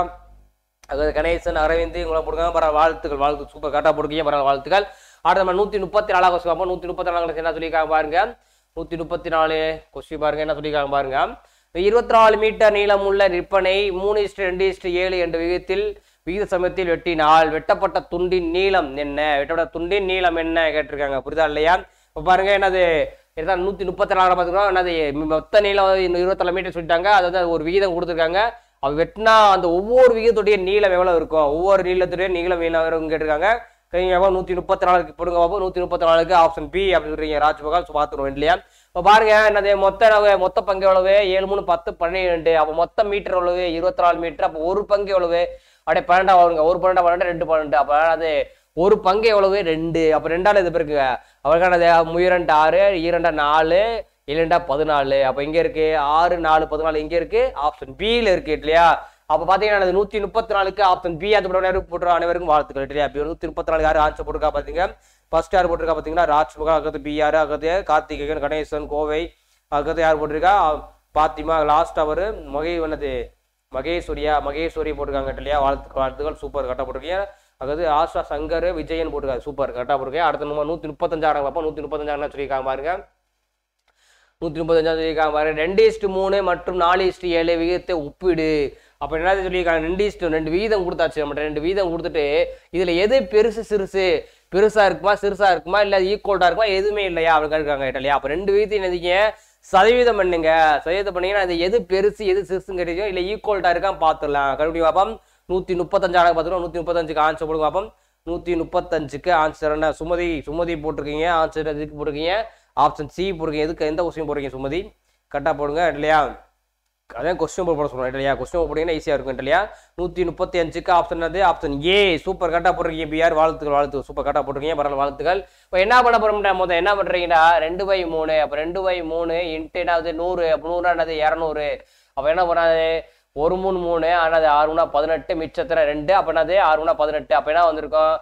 அகத்து கணேசன் அரவிந்த் இவங்களை போடுங்க பரவாயில்ல வாழ்த்துக்கள் வாழ்த்து சூப்பர் கரெக்டாக போடுக்கீங்க பரவாயில்ல வாழ்த்துக்கள் அடுத்த நம்ம நூற்றி முப்பத்தி நாலாக கொஸ்டின் பார்ப்போம் நூற்றி முப்பத்தி நாலு என்ன சொல்லியிருக்காங்க பாருங்க நூற்றி முப்பத்தி நாலு கொஸ்டின் பாருங்க என்ன சொல்லியிருக்காங்க பாருங்க இருபத்தி நாலு மீட்டர் நீளமுள்ள விற்பனை மூணு இஸ்ட் ரெண்டு இஸ்ட் ஏழு என்ற விகிதத்தில் விகித சமயத்தில் வெட்டினால் வெட்டப்பட்ட துண்டின் நீளம் என்ன வெட்டப்பட்ட துண்டின் நீளம் என்ன கேட்டிருக்காங்க புரிதா இல்லையா இப்போ பாருங்க என்னது இருந்தால் நூற்றி முப்பத்தி நாலு பார்த்துக்கிறோம் என்னது மொத்த நீளம் இருபத்தாலு மீட்டர் சொல்லிட்டாங்க அது வந்து ஒரு விகிதம் கொடுத்துருக்காங்க அவ வெட்டினா அந்த ஒவ்வொரு விகிதத்துடைய நீளம் எவ்வளோ இருக்கும் ஒவ்வொரு நீளத்துடைய நீளம் நீளம் இருக்கும் கேட்டிருக்காங்க சரிங்க நூற்றி முப்பத்தி நாலுக்கு பொடுங்க பாப்போம் நூற்றி முப்பத்தி நாலுக்கு ஆப்ஷன் பி அப்படின்னு சொல்கிறீங்க ராஜ்பகால் பார்த்துருவோம் இல்லையா இப்போ பாருங்க என்னது மொத்த மொத்த பங்கு எவ்வளவு ஏழு மூணு பத்து பன்னிரெண்டு அப்போ மொத்த மீட்டர் எவ்வளவு இருபத்தி நாலு மீட்டர் அப்போ ஒரு பங்கு எவ்வளவு அப்படியே பன்னெண்டா வருங்க ஒரு பன்னெண்டா பன்னெண்டு ரெண்டு பன்னெண்டு அப்போ அது ஒரு பங்கு எவ்வளவு ரெண்டு அப்போ ரெண்டால் இது இருக்குங்க அவருக்கான முயரண்டு ஆறு இரண்டா நாலு இரண்டா பதினாலு அப்போ இங்கே இருக்கு ஆறு நாலு பதினாலு இங்கே இருக்கு ஆப்ஷன் பியில் இருக்கு இல்லையா அப்போ பார்த்தீங்கன்னா அது நூற்றி முப்பத்தி நாலுக்கு ஆப்ஷன் பி அது போட்டு போட்டுற அனைவருக்கும் வாழ்த்துக்கள் இல்லையா அப்படி நூற்றி முப்பத்தி நாலு யார் ஆன்சர் போட்டுருக்கா பார்த்தீங்க ஃபர்ஸ்ட் யார் போட்டிருக்கா பார்த்தீங்கன்னா ராஜ்முகா அக்கத்து பி யார் அக்கத்து கார்த்திகேயன் கணேசன் கோவை அக்கத்து யார் போட்டிருக்கா பாத்திமா லாஸ்ட் அவர் மொகை வந்தது மகேஸ்வரியா மகேஸ்வரி போட்டிருக்காங்க இல்லையா வாழ்த்து வாழ்த்துக்கள் சூப்பர் கரெக்டாக போட்டிருக்கீங்க அதாவது ஆஷா சங்கர் விஜயன் போட்டிருக்காரு சூப்பர் கரெக்டாக போட்டிருக்கேன் அடுத்த நம்ம நூற்றி முப்பத்தஞ்சாயிரம் அப்போ நூற்றி முப்பத்தஞ்சாயிரம் சொல்லியிருக்காங்க பாருங்க நூற்றி முப்பத்தஞ்சாயிரம் சொல்லியிருக்காங்க பாருங்க ரெண்டு இஸ்ட்டு மூணு மற்றும் நாலு இஸ்ட்டு ஏழு விகிதத்தை ஒப்பிடு அப்போ என்ன சொல்லியிருக்காங்க ரெண்டு இஸ்ட்டு ரெண்டு வீதம் கொடுத்தாச்சு நம்ம ரெண்டு வீதம் கொடுத்துட்டு இதில் எது பெருசு சிறுசு பெருசாக இருக்குமா சிறுசாக இருக்குமா இல்லை ஈக்குவல்டாக இருக்குமா எதுவுமே இல்லையா அப்படின்னு இருக்காங்க இல்லையா அப்போ ரெண்டு வீதத்தையும் எழுதிங்க சதவீதம் பண்ணுங்க சதவீதம் பண்ணீங்கன்னா அது எது பெருசு எது சிறுசு கிடைக்கும் இல்லை ஈக்குவல்ட்டாக இருக்கான்னு பார்த்துடலாம் கண்டுபிடி பார்ப்போம் நூற்றி முப்பத்தஞ்சாக பார்த்துருவோம் நூற்றி முப்பத்தஞ்சுக்கு ஆன்சர் போடுங்க பார்ப்போம் நூற்றி முப்பத்தஞ்சுக்கு ஆன்சர் என்ன சுமதி சுமதி போட்டிருக்கீங்க ஆன்சர் எதுக்கு போட்டிருக்கீங்க ஆப்ஷன் சி போட்டிருக்கீங்க எதுக்கு எந்த கொஸ்டின் போடுறீங்க சுமதி கரெக்டாக போடுங்க இல்லையா அதான் கொஸ்டின் போட சொல்லுவோம் இல்லையா கொஸ்டின் போட்டீங்கன்னா ஈஸியாக இருக்கும் இல்லையா நூற்றி முப்பத்தி அஞ்சுக்கு ஆப்ஷன் அது ஆப்ஷன் ஏ சூப்பர் கரெக்டாக போட்டிருக்கீங்க பிஆர் வாழ்த்துக்கள் வாழ்த்து சூப்பர் கரெக்டாக போட்டிருக்கீங்க பரவாயில்ல வாழ்த்துக்கள் இப்போ என்ன பண்ண போகிறோம்டா மொத்தம் என்ன பண்ணுறீங்கன்னா ரெண்டு பை மூணு அப்போ ரெண்டு பை மூணு இன்ட்டு என்னாவது நூறு அப்போ நூறுனா என்னது இரநூறு அப்போ என்ன பண்ணாது ஒரு மூணு மூணு ஆனால் ஆறுனா பதினெட்டு மிச்சத்தில் ரெண்டு அப்போ என்னது ஆறுனா பதினெட்டு அப்போ என்ன வந்திருக்கோம்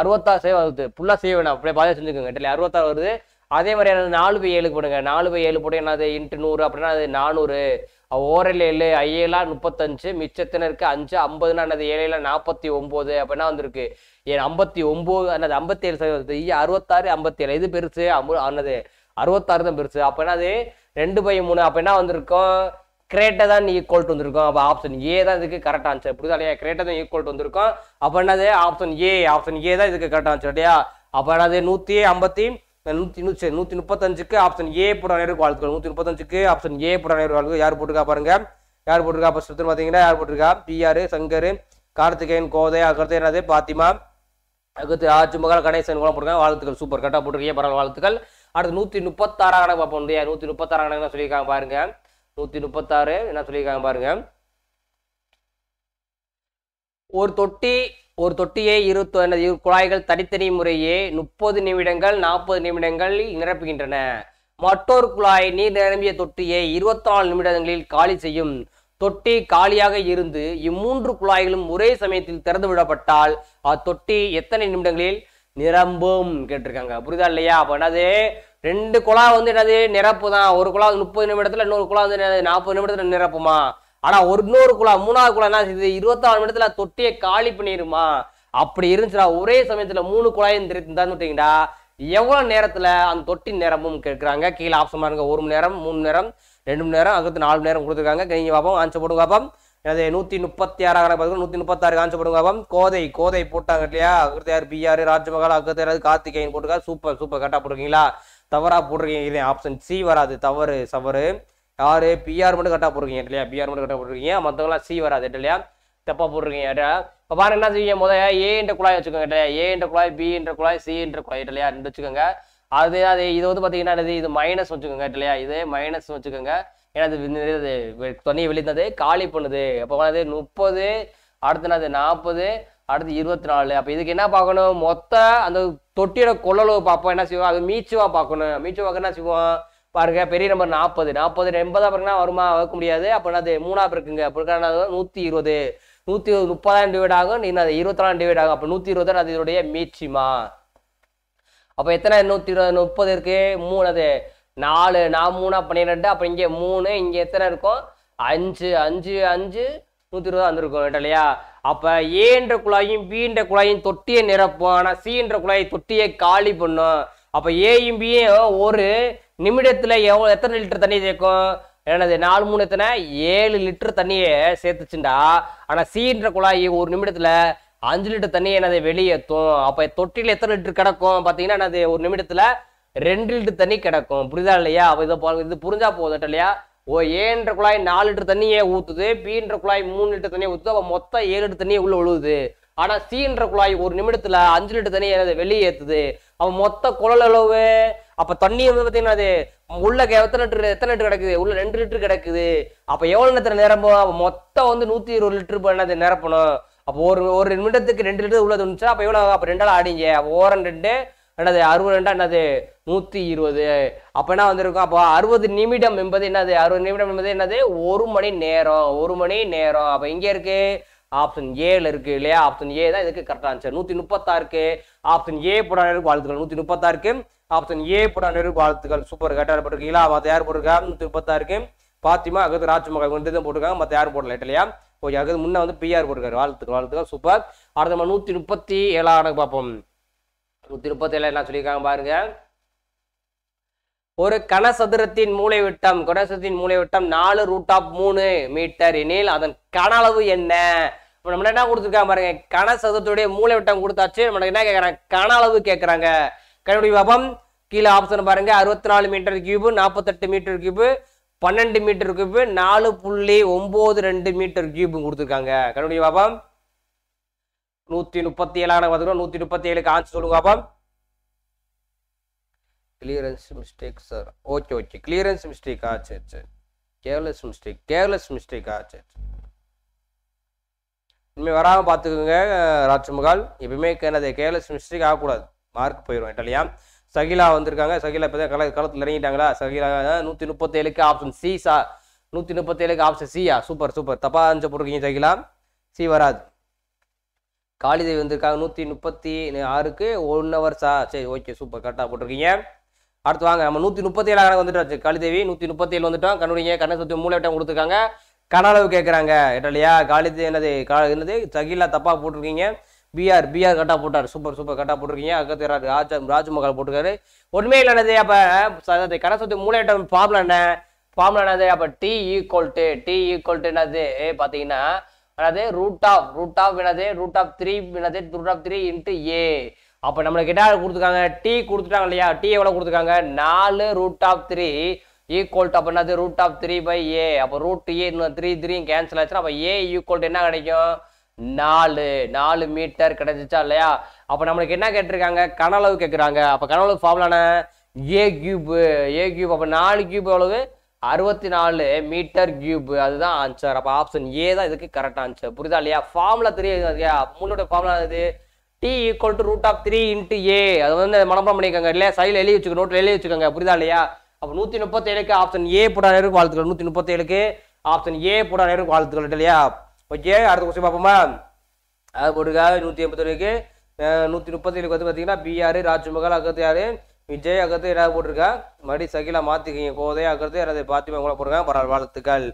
அறுபத்தாறு சேவ் வருது ஃபுல்லாக சேவ் வேணும் அப்படியே பாதையாக செஞ்சுக்கோங்க இல்லையா அறுபத்தாறு வருது அதே மாதிரி நாலு பை ஏழுக்கு போடுங்க நாலு பை ஏழு போட்டு என்னது இன்ட்டு நூறு அப்படின்னா அது நானூறு ஓரல் ஏழு ஐஏலாம் முப்பத்தஞ்சு மிச்சத்தினருக்கு அஞ்சு ஐம்பதுன்னு ஆனது ஏழையில நாற்பத்தி ஒம்பது அப்படின்னா வந்திருக்கு ஏன் ஐம்பத்தி ஒம்பது ஆனது ஐம்பத்தி ஏழு சதவீதம் அறுபத்தாறு ஐம்பத்தி ஏழு இது பெருசு அம்பு ஆனது அறுபத்தாறு தான் பெருசு அப்படின்னா அது ரெண்டு பை மூணு அப்படின்னா வந்திருக்கும் கிரேட்டை தான் ஈக்குவல் டு வந்திருக்கும் அப்போ ஆப்ஷன் ஏ தான் இதுக்கு கரெக்ட் ஆன்சர் இப்படி தான் இல்லையா கிரேட்டை தான் ஈக்குவல் டு வந்திருக்கும் அப்போ என்னது ஆப்ஷன் ஏ ஆப்ஷன் ஏ தான் இதுக்கு கரெக்ட் ஆன்சர் இல்லையா அப்போ என்னது நூற்றி ஐம்பத்தி நூற்றி நூற்றி நூற்றி முப்பத்தஞ்சுக்கு ஆப்ஷன் ஏ போட்ட நேருக்கு வாழ்த்துக்கள் நூற்றி முப்பத்தஞ்சுக்கு ஆப்ஷன் ஏ போட்ட நேருக்கு வாழ்த்துக்கள் யார் போட்டிருக்கா பாருங்கள் யார் போட்டிருக்கா சுத்தம் பார்த்தீங்கன்னா யார் போட்டிருக்கா பிஆர் சங்கர் கார்த்திகேயன் கோதை அகர்த்தே என்னது பாத்திமா அகத்து ஆச்சு மகள் கணேசன் கூட போட்டிருக்காங்க வாழ்த்துக்கள் சூப்பர் கரெக்டாக போட்டிருக்கீங்க பரவாயில்ல வாழ்த்துக்கள் அடுத்து நூற்றி முப்பத்தாறாம் கணக்கு பார்ப்போம் இல்லையா நூற்றி முப்பத்தாறாம் கணக்கு தான் சொல்லியிருக்காங்க பாருங்கள் நூற்றி முப்பத்தாறு என்ன சொல்லியிருக்காங்க பாருங்கள் ஒரு தொட்டி ஒரு தொட்டியை இரு இரு குழாய்கள் தனித்தனி முறையே முப்பது நிமிடங்கள் நாற்பது நிமிடங்கள் நிரப்புகின்றன மற்றொரு குழாய் நீர் நிரம்பிய தொட்டியை இருபத்தி நாலு நிமிடங்களில் காலி செய்யும் தொட்டி காலியாக இருந்து இம்மூன்று குழாய்களும் ஒரே சமயத்தில் திறந்து விடப்பட்டால் அத்தொட்டி எத்தனை நிமிடங்களில் நிரம்பும் கேட்டிருக்காங்க புரிதா இல்லையா அப்போ என்னது ரெண்டு குழா வந்து என்னது நிரப்பு தான் ஒரு குழா முப்பது நிமிடத்தில் இன்னொரு குழா வந்து நாற்பது நிமிடத்தில் நிரப்புமா ஆனால் ஒரு இன்னொரு குழா மூணாவது குழா என்ன செய்யுது இருபத்தாறு நிமிடத்தில் தொட்டியை காலி பண்ணிடுமா அப்படி இருந்துச்சுடா ஒரே சமயத்தில் மூணு குழாயும் திறந்து விட்டீங்கடா எவ்வளோ நேரத்தில் அந்த தொட்டி நேரமும் கேட்குறாங்க கீழே ஆப்ஷன் பாருங்க ஒரு மணி நேரம் மூணு நேரம் ரெண்டு மணி நேரம் அதுக்கு நாலு மணி நேரம் கொடுத்துருக்காங்க நீங்கள் பார்ப்போம் ஆன்சர் போடுங்க பார்ப்போம் எனது நூற்றி முப்பத்தி ஆறாக பார்த்துக்கோ நூற்றி முப்பத்தாறு ஆன்சர் போடுங்க பார்ப்போம் கோதை கோதை போட்டாங்க இல்லையா அகத்தியார் பிஆர் ராஜமகால் அகத்தியார் கார்த்திகேயன் போட்டுக்கா சூப்பர் சூப்பர் கரெக்டாக போட்டுருக்கீங்களா தவறாக போட்டிருக்கீங்க இதே ஆப்ஷன் சி வராது தவறு சவறு யார் பிஆர் மட்டும் கரெக்டாக போட்டுருக்கீங்க இல்லையா பிஆர் மட்டும் கரெக்டாக போட்டுருக்கீங்க மற்றவங்களாம் சி வராது இல்லையா தப்பாக போட்டுருக்கீங்க இல்லையா இப்போ பாருங்க என்ன செய்யுங்க முதல்ல ஏன்ற குழாய் வச்சுக்கோங்க இல்லையா ஏன்ற குழாய் பின்ற குழாய் சின்ற குழாய் இல்லையா ரெண்டு வச்சுக்கோங்க அது அது இது வந்து பார்த்தீங்கன்னா என்னது இது மைனஸ் வச்சுக்கோங்க இல்லையா இது மைனஸ் வச்சுக்கோங்க ஏன்னா அது தண்ணியை வெளியிருந்தது காலி பண்ணுது அப்போ வந்து முப்பது அடுத்து என்னது நாற்பது அடுத்து இருபத்தி நாலு அப்போ இதுக்கு என்ன பார்க்கணும் மொத்த அந்த தொட்டியோட கொள்ளளவு பார்ப்போம் என்ன செய்வோம் அது மீச்சுவா பார்க்கணும் மீச்சுவாக்கு என்ன செய்வோம் பாருங்க பெரிய நம்பர் நாற்பது நாற்பது எண்பதா பிறகுனா வருமா வைக்க முடியாது அப்படின்னா அது மூணா பிறக்குங்க பிறகு நூற்றி இருபது நூற்றி இருபது முப்பதாயிரம் டிவைட் ஆகும் நீங்க அது இருபத்தி நாலு டிவைட் ஆகும் அப்போ நூற்றி இருபது அது இதோடைய மீச்சிமா அப்போ எத்தனை நூற்றி இருபது முப்பது இருக்கு மூணு அது நாலு நான் மூணா பன்னிரெண்டு அப்போ இங்கே மூணு இங்கே எத்தனை இருக்கும் அஞ்சு அஞ்சு அஞ்சு நூற்றி இருபது வந்துருக்கும் இல்லையா அப்போ ஏன்ற குழாயும் பீன்ற குழாயும் தொட்டியை நிரப்பும் ஆனால் சீன்ற குழாயை தொட்டியை காலி பண்ணும் அப்போ ஏயும் பியும் ஒரு நிமிடத்தில் எவ்வளோ எத்தனை லிட்டர் தண்ணி சேர்க்கும் எனது நாலு மூணு எத்தனை ஏழு லிட்டர் தண்ணியை சேர்த்துச்சுண்டா ஆனால் சீன்ற குழாய் ஒரு நிமிடத்தில் அஞ்சு லிட்டர் தண்ணியை என்னது வெளியேற்றும் அப்போ தொட்டியில் எத்தனை லிட்டர் கிடக்கும் பார்த்தீங்கன்னா எனது ஒரு நிமிடத்தில் ரெண்டு லிட்டர் தண்ணி கிடக்கும் புரிதா இல்லையா அப்போ இதை இது புரிஞ்சா போகுதுட்ட இல்லையா ஓ ஏன்ற குழாய் நாலு லிட்டர் தண்ணியே ஊற்றுது பீன்ற குழாய் மூணு லிட்டர் தண்ணியை ஊற்றுது அப்போ மொத்தம் ஏழு லிட்டர் தண்ணியை உள்ளே விழுவுது ஆனால் சீன்ற குழாய் ஒரு நிமிடத்தில் அஞ்சு லிட்டர் தண்ணியை என்னது வெளியேற்றுது அவன் மொத்த குழல் அளவு அப்போ தண்ணி வந்து பார்த்தீங்கன்னா அது உள்ள எத்தனை லிட்டர் எத்தனை லிட்டர் கிடக்குது உள்ள ரெண்டு லிட்டர் கிடக்குது அப்போ எவ்வளோ நேரத்தில் நிரம்பும் மொத்தம் வந்து நூற்றி இருபது லிட்டர் என்னது நிரப்பணும் அப்போ ஒரு ஒரு நிமிடத்துக்கு ரெண்டு லிட்டர் உள்ள அப்ப அப்போ எவ்வளோ ரெண்டு ரெண்டால் ஆடிங்க அப்போ ஓரம் ரெண்டு என்னது அறுபது ரெண்டா என்னது நூற்றி இருபது அப்போ என்ன வந்திருக்கும் அப்போ அறுபது நிமிடம் என்பது என்னது அறுபது நிமிடம் என்பது என்னது ஒரு மணி நேரம் ஒரு மணி நேரம் அப்போ இங்கே இருக்குது ஆப்ஷன் ஏல இருக்கு இல்லையா ஆப்ஷன் ஏ தான் இதுக்கு கரெக்டாக ஆன்சர் நூற்றி முப்பத்தாறுக்கு ஆப்ஷன் ஏ போட வாழ்த்துக்கள் நூற்றி முப்பத்தாருக்கு ஆப்ஷன் ஏ போட நெருப்பு வாழ்த்துக்கள் சூப்பர் கேட்டார் போட்டிருக்கீங்களா மற்ற யார் போட்டிருக்கா முப்பத்தா இருக்கு பாத்திமா அகது ராஜ்மகள் வந்து தான் போட்டிருக்காங்க மற்ற யார் போடல இல்லையா ஓகே அகது முன்னே வந்து பிஆர் போட்டிருக்காரு வாழ்த்துக்கள் வாழ்த்துக்கள் சூப்பர் அடுத்த நம்ம நூற்றி முப்பத்தி ஏழாவது பார்ப்போம் நூற்றி முப்பத்தி ஏழு என்ன சொல்லியிருக்காங்க பாருங்க ஒரு கனசதுரத்தின் மூளைவிட்டம் கனசதுரத்தின் மூளைவிட்டம் நாலு ரூட் ஆஃப் மூணு மீட்டர் எனில் அதன் கன அளவு என்ன நம்ம என்ன கொடுத்துருக்காங்க பாருங்க கனசதுரத்துடைய மூளைவிட்டம் கொடுத்தாச்சு நம்ம என்ன கேட்குறாங்க கன அளவு கேட்குறாங்க கடவுடி வபம் கீழே ஆப்ஷன் பாருங்க அறுபத்தி நாலு மீட்டர் கியூபு நாற்பத்தெட்டு மீட்டர் கியூபு பன்னெண்டு மீட்டர் கியூபு நாலு புள்ளி ஒன்பது ரெண்டு மீட்டர் கியூபு கொடுத்துருக்காங்க கடவுடி வெப்பம் நூற்றி முப்பத்தி ஏழான பார்த்துக்கோ நூற்றி முப்பத்தி ஏழுக்கு ஆன்சர் சொல்லுங்க பாப்பா clearance mistake sir okay okay clearance mistake ஆச்சு சரி கேர்லெஸ் மிஸ்டேக் கேர்லெஸ் மிஸ்டேக் ஆச்சு இனிமேல் வராமல் பார்த்துக்கோங்க ராஜமுகால் எப்பவுமே என்னது கேர்லெஸ் மிஸ்டேக் ஆகக்கூடாது மார்க் போயிடும் இல்லையா சகிலா வந்திருக்காங்க சகிலா இப்போ தான் கல களத்தில் இறங்கிட்டாங்களா சகிலா நூற்றி முப்பத்தேழுக்கு ஆப்ஷன் சி சா நூற்றி முப்பத்தேழுக்கு ஆப்ஷன் சியா சூப்பர் சூப்பர் தப்பாக இருந்துச்சு போட்டிருக்கீங்க சகிலா சி வராது காளிதேவி வந்திருக்காங்க நூற்றி முப்பத்தி ஆறுக்கு ஒன் ஹவர் சா சரி ஓகே சூப்பர் கரெக்டாக போட்டிருக்கீங்க அடுத்து வாங்க நம்ம நூற்றி முப்பத்தி கணக்கு வந்துட்டு காளிதேவி நூற்றி முப்பத்தி ஏழு வந்துட்டோம் கண்ணுடைய கண்ணை சுற்றி மூளை விட்டம் கொடுத்துருக்காங்க கனளவு கேட்குறாங்க இல்லையா காளிதேவி என்னது கா என்னது சகிலா தப்பாக போட்டிருக்கீங்க பிஆர் பிஆர் கரெக்டாக போட்டார் சூப்பர் சூப்பர் கரெக்டாக போட்டிருக்கீங்க அக்கத்திராஜ் ராஜ ராஜ்மகால் போட்டிருக்காரு உண்மையில் என்னது அப்போ கடைசத்து மூலையிட்டம் ஃபார்ம்ல என்ன ஃபார்ம்ல என்னது அப்போ D equal to D equal to என்னது பார்த்தீங்கன்னா அதாவது ரூட் ஆஃப் ரூட் ஆஃப் என்னது ரூட் ஆஃப் த்ரீ என்னது root of three into A அப்போ நம்மளுக்கு கிட்ட கொடுத்துருக்காங்க டி கொடுத்துட்டாங்க இல்லையா டி எவ்வளோ கொடுத்துருக்காங்க நாலு root of three equal to அப்போ என்னது root of three by A அப்போ root A three three cancel ஆச்சுன்னா அப்போ ஏ ஈக்குவல் டு என்ன கிடைக்கும் நாலு நாலு மீட்டர் கிடைச்சிச்சா இல்லையா அப்போ நம்மளுக்கு என்ன கேட்டிருக்காங்க கனளவு கேட்குறாங்க அப்போ கனளவு ஃபார்முலான ஏ கியூபு ஏ கியூப் அப்போ நாலு கியூப் அளவு அறுபத்தி நாலு மீட்டர் கியூப் அதுதான் ஆன்சர் அப்போ ஆப்ஷன் ஏ தான் இதுக்கு கரெக்ட் ஆன்சர் புரியுதா இல்லையா ஃபார்முலா தெரியும் இல்லையா மூணோட ஃபார்முலா இது D equal to root of three into A அது வந்து மனப்பாடம் பண்ணிக்கோங்க இல்லையா சைடில் எழுதி வச்சுக்கோ நோட்டில் எழுதி வச்சுக்கோங்க புரியுதா இல்லையா அப்போ நூற்றி முப்பத்தேழுக்கு ஆப்ஷன் ஏ போடா நேருக்கு வாழ்த்துக்கள் நூற்றி முப்பத்தேழுக்கு ஆப்ஷன் ஏ போடா நேருக்கு வாழ்த்துக்கள் இல்லையா ஓகே அடுத்த கொஸ்டின் பார்ப்போமா அது போட்டுக்காக நூற்றி எண்பத்தொன்னுக்கு நூற்றி முப்பத்தேழுக்கு வந்து பார்த்தீங்கன்னா பிஆர் ராஜ்மகால் யார் விஜய் அகத்து ஏதாவது போட்டிருக்கா மறுபடி சகிலா மாற்றிக்கிங்க கோதை அகத்து யாராவது பாத்திமா கூட போட்டிருக்காங்க பரவாயில்ல வாழ்த்துக்கள்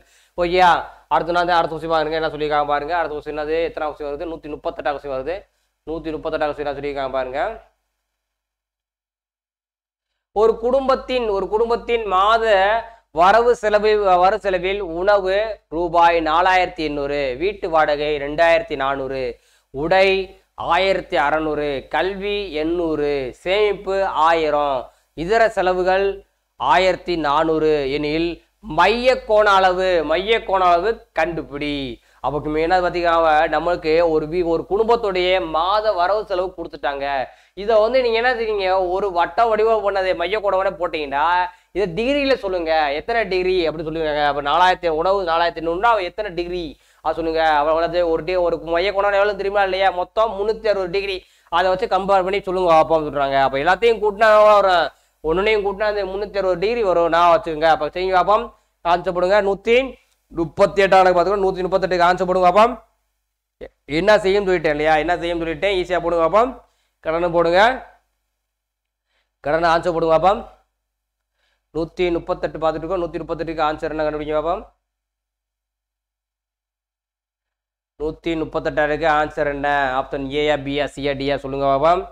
ஓய்யா அடுத்த நாள் அடுத்த கொஸ்டின் பாருங்க என்ன சொல்லியிருக்காங்க பாருங்க அடுத்த கொஸ்டின் என்னது எத்தனை கொஸ்டின் வருது நூற்றி முப்பத்தெட்டா கொஸ்டின் வருது நூற்றி முப்பத்தெட்டா கொஸ்டின் சொல்லியிருக்காங்க பாருங்க ஒரு குடும்பத்தின் ஒரு குடும்பத்தின் மாத வரவு செலவு வரவு செலவில் உணவு ரூபாய் நாலாயிரத்தி எண்ணூறு வீட்டு வாடகை ரெண்டாயிரத்தி நானூறு உடை ஆயிரத்தி அறநூறு கல்வி எண்ணூறு சேமிப்பு ஆயிரம் இதர செலவுகள் ஆயிரத்தி நானூறு எனில் மைய கோண அளவு மைய கோண அளவு கண்டுபிடி அப்போ மெயினாக பார்த்தீங்கன்னா நம்மளுக்கு ஒரு வீ ஒரு குடும்பத்துடைய மாத வரவு செலவு கொடுத்துட்டாங்க இதை வந்து நீங்கள் என்ன செய்வீங்க ஒரு வட்ட வடிவம் பண்ணதை மைய கோணவனே போட்டிங்கன்னா இதை டிகிரியில் சொல்லுங்கள் எத்தனை டிகிரி அப்படின்னு சொல்லுவாங்க அப்போ நாலாயிரத்தி உணவு நாலாயிரத்தி நூறுனா எத்தனை டிகிரி அது சொல்லுங்க அவ்வளோ ஒரு டி ஒரு மைய கொண்டாட எவ்வளோ தெரியுமா இல்லையா மொத்தம் முந்நூற்றி அறுபது டிகிரி அதை வச்சு கம்பேர் பண்ணி சொல்லுங்க அப்போ சொல்கிறாங்க அப்போ எல்லாத்தையும் கூட்டினா வரும் ஒன்றுனையும் கூட்டினா அந்த முந்நூற்றி அறுபது டிகிரி வரும் நான் வச்சுக்கோங்க அப்போ செய்யுங்க பார்ப்போம் ஆன்சர் போடுங்க நூற்றி முப்பத்தி எட்டானு பார்த்துக்கோங்க நூற்றி முப்பத்தெட்டு ஆன்சர் போடுங்க பாப்போம் என்ன செய்யும் சொல்லிட்டேன் இல்லையா என்ன செய்யும் சொல்லிட்டேன் ஈஸியாக போடுங்க பாப்போம் கடனை போடுங்க கடனை ஆன்சர் போடுங்க பாப்போம் நூற்றி முப்பத்தெட்டு பார்த்துட்டு நூத்தி நூற்றி முப்பத்தெட்டுக்கு ஆன்சர் என்ன கண்டுபிடிங்க பார்ப்போம் நூற்றி முப்பத்தெட்டாருக்கு ஆன்சர் என்ன ஆப்ஷன் ஏயா பியா சியா டியா சொல்லுங்க பாபாம்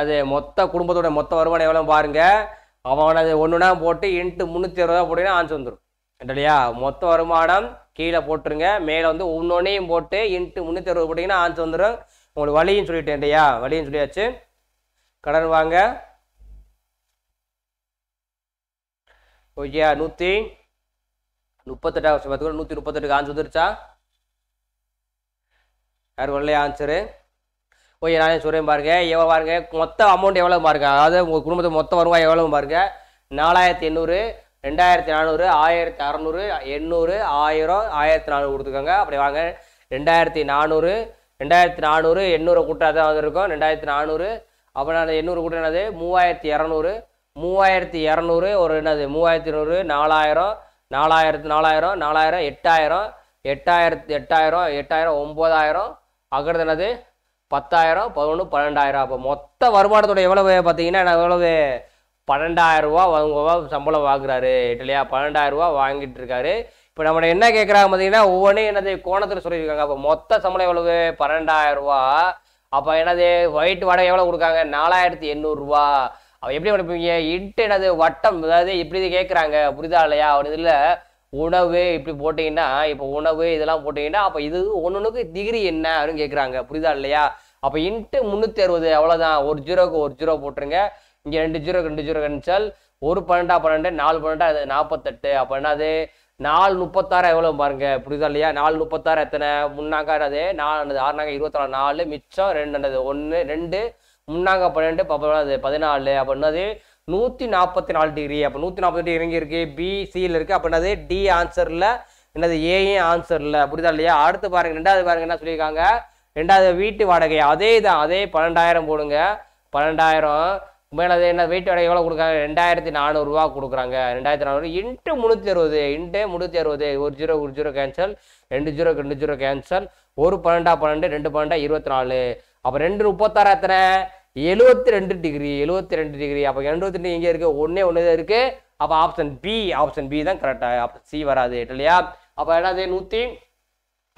அது மொத்த குடும்பத்தோட மொத்த வருமானம் எவ்வளோ பாருங்க அவன் அது ஒன்றுனா போட்டு இன்ட்டு முந்நூற்றி அறுபதா போட்டீங்கன்னா ஆன்சர் வந்துடும் இல்லையா மொத்த வருமானம் கீழே போட்டுருங்க மேலே வந்து ஒன்னொன்னையும் போட்டு இன்ட்டு முந்நூற்றி அறுபது போட்டீங்கன்னா ஆன்சர் வந்துடும் உங்களுக்கு வழியும் சொல்லிட்டேன் இல்லையா வழியும் சொல்லியாச்சு கடன் வாங்க ஓகே oh, நூற்றி முப்பத்தெட்டாவது வருஷம் பார்த்துக்கோ நூற்றி முப்பத்தெட்டுக்கு ஆன்சர் வந்துருச்சா யார் வரலையா ஆன்சரு ஓகே oh, நானே சொல்கிறேன் பாருங்க எவ்வளோ பாருங்க மொத்த அமௌண்ட் எவ்வளோ பாருங்க அதாவது உங்கள் குடும்பத்துக்கு மொத்த வருவாய் எவ்வளோ பாருங்க நாலாயிரத்தி எண்ணூறு ரெண்டாயிரத்தி நானூறு ஆயிரத்தி அறநூறு எண்ணூறு ஆயிரம் ஆயிரத்தி நானூறு கொடுத்துக்கோங்க அப்படி வாங்க ரெண்டாயிரத்தி நானூறு ரெண்டாயிரத்தி நானூறு எண்ணூறு கூட்டாக தான் வந்திருக்கும் ரெண்டாயிரத்தி நானூறு அப்புறம் அந்த எண்ணூறு கூட்டம் என்னது மூவாயிரத்தி இரநூறு மூவாயிரத்தி இரநூறு ஒரு என்னது மூவாயிரத்தி நூறு நாலாயிரம் நாலாயிரத்து நாலாயிரம் நாலாயிரம் எட்டாயிரம் எட்டாயிரத்து எட்டாயிரம் எட்டாயிரம் ஒம்பதாயிரம் அகிறது என்னது பத்தாயிரம் பதினொன்று பன்னெண்டாயிரம் அப்போ மொத்த வருமானத்தோட எவ்வளவு பார்த்தீங்கன்னா எவ்வளவு பன்னெண்டாயிரரூவா ரூபா சம்பளம் வாங்குறாரு இல்லையா பன்னெண்டாயிரரூவா வாங்கிட்டு இருக்காரு இப்போ நம்ம என்ன கேட்குறாங்க பார்த்தீங்கன்னா ஒவ்வொன்றும் என்னது கோணத்தில் சொல்லியிருக்காங்க அப்போ மொத்த சம்பளம் எவ்வளவு பன்னெண்டாயிரரூவா அப்போ என்னது ஒயிட் வாடகை எவ்வளோ கொடுக்காங்க நாலாயிரத்தி எண்ணூறுரூவா அவன் எப்படி படிப்பீங்க இன்ட்டு எனது வட்டம் அதாவது இப்படி இது கேட்குறாங்க புரிதா இல்லையா ஒரு இதில் உணவு இப்படி போட்டிங்கன்னா இப்போ உணவு இதெல்லாம் போட்டிங்கன்னா அப்போ இது ஒன்றுக்கு டிகிரி என்ன அப்படின்னு கேட்குறாங்க புரிதா இல்லையா அப்போ இன்ட்டு முந்நூற்றி அறுபது அவ்வளோதான் ஒரு ஜீரோக்கு ஒரு ஜீரோ போட்டுருங்க இங்கே ரெண்டு ஜீரோ ரெண்டு ஜீரோ கணிச்சால் ஒரு பன்னெண்டா பன்னெண்டு நாலு பன்னெண்டா அது நாற்பத்தெட்டு அப்போ என்னது நாலு முப்பத்தாறு எவ்வளோ பாருங்க புரிதா இல்லையா நாலு முப்பத்தாறு எத்தனை முன்னாக்கா என்னது நாலு ஆறுனாக்கா இருபத்தாறு நாலு மிச்சம் ரெண்டு என்னது ஒன்று ரெண்டு முன்னாங்க பன்னெண்டு அது பதினாலு அப்படின்னது நூற்றி நாற்பத்தி நாலு டிகிரி அப்போ நூற்றி நாற்பத்தி இறங்கி இருக்கு பி சியில் இருக்குது அப்படின்னது டி ஆன்சரில் என்னது ஏயும் ஆன்சரில் புரிதா இல்லையா அடுத்து பாருங்கள் ரெண்டாவது பாருங்கள் என்ன சொல்லியிருக்காங்க ரெண்டாவது வீட்டு வாடகை அதே தான் அதே பன்னெண்டாயிரம் போடுங்க பன்னெண்டாயிரம் மேலே என்ன வீட்டு வாடகை எவ்வளோ கொடுக்குறாங்க ரெண்டாயிரத்தி நானூறுரூவா கொடுக்குறாங்க ரெண்டாயிரத்தி நானூறு இன்ட்டு முந்நூற்றி அறுபது இன்ட்டு முந்நூற்றி அறுபது ஒரு ஜீரோ ஒரு ஜீரோ கேன்சல் ரெண்டு ஜீரோ ரெண்டு ஜீரோ கேன்சல் ஒரு பன்னெண்டா பன்னெண்டு ரெண்டு பன்னெண்டா இருபத்தி நாலு அப்போ ரெண்டு முப்பத்தாறு எத்தனை எழுபத்தி ரெண்டு டிகிரி எழுபத்தி ரெண்டு டிகிரி அப்போ எழுபத்தி ரெண்டு எங்கே இருக்குது ஒன்றே ஒன்று தான் இருக்குது அப்போ ஆப்ஷன் பி ஆப்ஷன் பி தான் கரெக்டாக ஆப்ஷன் சி வராது இல்லையா அப்போ என்னது நூற்றி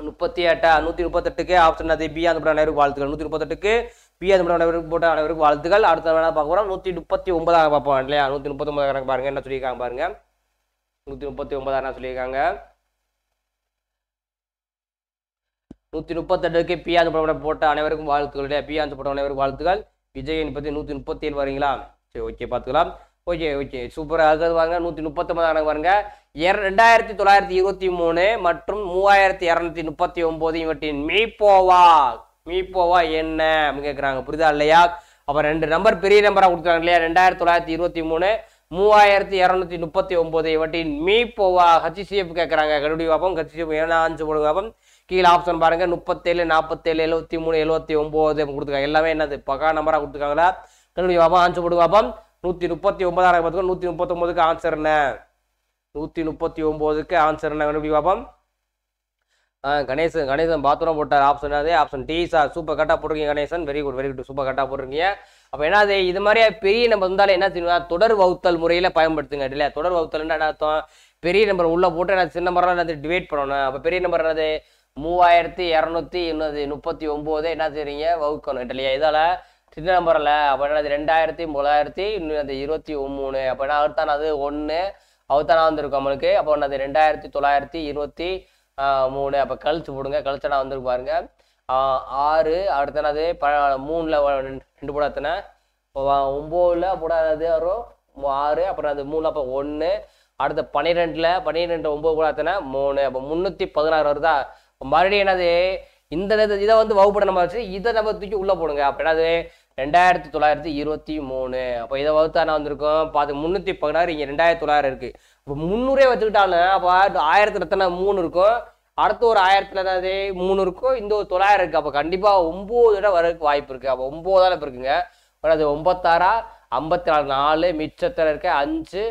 முப்பத்தி எட்டா நூற்றி முப்பத்தெட்டுக்கு ஆப்ஷன் அது பி அந்த அனைவருக்கு வாழ்த்துக்கள் நூற்றி முப்பத்தெட்டுக்கு பி அந்த அனைவருக்கு போட்ட அனைவருக்கு வாழ்த்துக்கள் அடுத்த வேணா பார்க்க போகிறோம் நூற்றி முப்பத்தி ஒன்பதாக பார்ப்போம் இல்லையா நூற்றி முப்பத்தி ஒன்பதாக கணக்கு பாருங்கள் என்ன சொல்லியிருக்காங்க பாருங்கள் நூற்றி முப்பத்தி ஒன்பதாக என்ன சொல்லியிருக்காங்க நூற்றி முப்பத்தெட்டுக்கு பி அந்த போட்ட அனைவருக்கும் வாழ்த்துக்கள் இல்லையா பி அந்த போட்ட அனைவருக்கும் வாழ்த்துக்கள் விஜயன் பற்றி நூற்றி முப்பத்தி ஏழு வரீங்களா சரி ஓகே பார்த்துக்கலாம் ஓகே ஓகே சூப்பராக அது வாங்க நூற்றி ஒன்பது கணக்கு பாருங்க ரெண்டாயிரத்தி தொள்ளாயிரத்தி இருபத்தி மூணு மற்றும் மூவாயிரத்தி இரநூத்தி முப்பத்தி ஒன்பது இவற்றின் மீப்போவா மீப்போவா என்ன அப்படின்னு கேட்குறாங்க புரிதா இல்லையா அப்போ ரெண்டு நம்பர் பெரிய நம்பராக கொடுத்துருக்காங்க இல்லையா ரெண்டாயிரத்தி தொள்ளாயிரத்தி இருபத்தி மூணு மூவாயிரத்தி இரநூத்தி முப்பத்தி ஒன்பது இவற்றின் மீப்போவா ஹச்சிசிஎஃப் கேட்குறாங்க கடுபடி பார்ப்போம் ஹச்சிசிஎஃப் ஏன்னா அஞ்சு போடுங்க கீழே ஆப்ஷன் பாருங்கள் முப்பத்தேழு நாற்பத்தேழு எழுபத்தி மூணு எழுபத்தி ஒன்பது கொடுத்துருக்காங்க எல்லாமே என்னது பகா நம்பராக கொடுத்துருக்காங்களா கண்டுபிடி பார்ப்போம் ஆன்சர் போடுங்க பார்ப்போம் நூற்றி முப்பத்தி ஒன்பதாயிரம் பார்த்துக்கோ நூற்றி ஒன்பதுக்கு ஆன்சர் என்ன நூற்றி முப்பத்தி ஒம்போதுக்கு ஆன்சர் என்ன கண்டுபிடி பார்ப்போம் கணேசன் கணேசன் பாத்ரூம் போட்டார் ஆப்ஷன் அது ஆப்ஷன் டி சார் சூப்பர் கரெக்டாக போட்டிருக்கீங்க Ganesan very good very good super கரெக்டாக போட்டிருக்கீங்க அப்போ என்னது இது மாதிரியா பெரிய நம்பர் இருந்தாலும் என்ன செய்யணும் தொடர் வகுத்தல் முறையில் பயன்படுத்துங்க இல்லை தொடர் வகுத்தல்னா என்ன அர்த்தம் பெரிய நம்பர் உள்ளே போட்டு என்ன சின்ன நம்பர்லாம் என்னது டிவைட் பண்ணணும் அப்போ பெரிய நம்பர் என்னது மூவாயிரத்தி இரநூத்தி இன்னொரு முப்பத்தி ஒம்போது என்ன தெரியுங்க வகுக்கணும் இல்லையா இதால் சின்ன நம்பரில் அப்படின்னா அது ரெண்டாயிரத்தி மூலாயிரத்தி இன்னும் அந்த இருபத்தி மூணு அப்படின்னா அவர்தான் அது ஒன்று அவர்தானா வந்திருக்கும் நம்மளுக்கு அப்போ அது ரெண்டாயிரத்தி தொள்ளாயிரத்தி இருபத்தி மூணு அப்போ கழிச்சு போடுங்க கழிச்சனா வந்துருக்கு பாருங்க ஆறு அடுத்தனது ப மூணில் ரெண்டு போடாத்தனை ஒம்போதுல போடாதது வரும் ஆறு அப்புறம் அது மூணு அப்போ ஒன்று அடுத்த பன்னிரெண்டில் பன்னிரெண்டு ஒம்பது போடாத்தனை மூணு அப்போ முந்நூற்றி பதினாறு வருதா மறுபடியும் என்னது இந்த இதை வந்து வகுப்பட நம்ம வச்சு இதை நம்ம தூக்கி உள்ளே போடுங்க அப்போ என்னது ரெண்டாயிரத்தி தொள்ளாயிரத்தி இருபத்தி மூணு அப்போ இதை நான் வந்திருக்கோம் பார்த்து முந்நூற்றி பதினாறு இங்கே ரெண்டாயிரத்தி தொள்ளாயிரம் இருக்குது இப்போ முந்நூறே வச்சுக்கிட்டாலும் அப்போ ஆயிரத்தி எத்தனை மூணு இருக்கும் அடுத்த ஒரு ஆயிரத்துல ஏதாவது மூணு இருக்கும் இந்த ஒரு தொள்ளாயிரம் இருக்குது அப்போ கண்டிப்பாக ஒம்பது இடம் வரதுக்கு வாய்ப்பு இருக்குது அப்போ ஒம்போதால இப்போ இருக்குங்க அது ஒம்பத்தாறா ஐம்பத்தி நாலு நாலு மிச்சத்தில் இருக்க அஞ்சு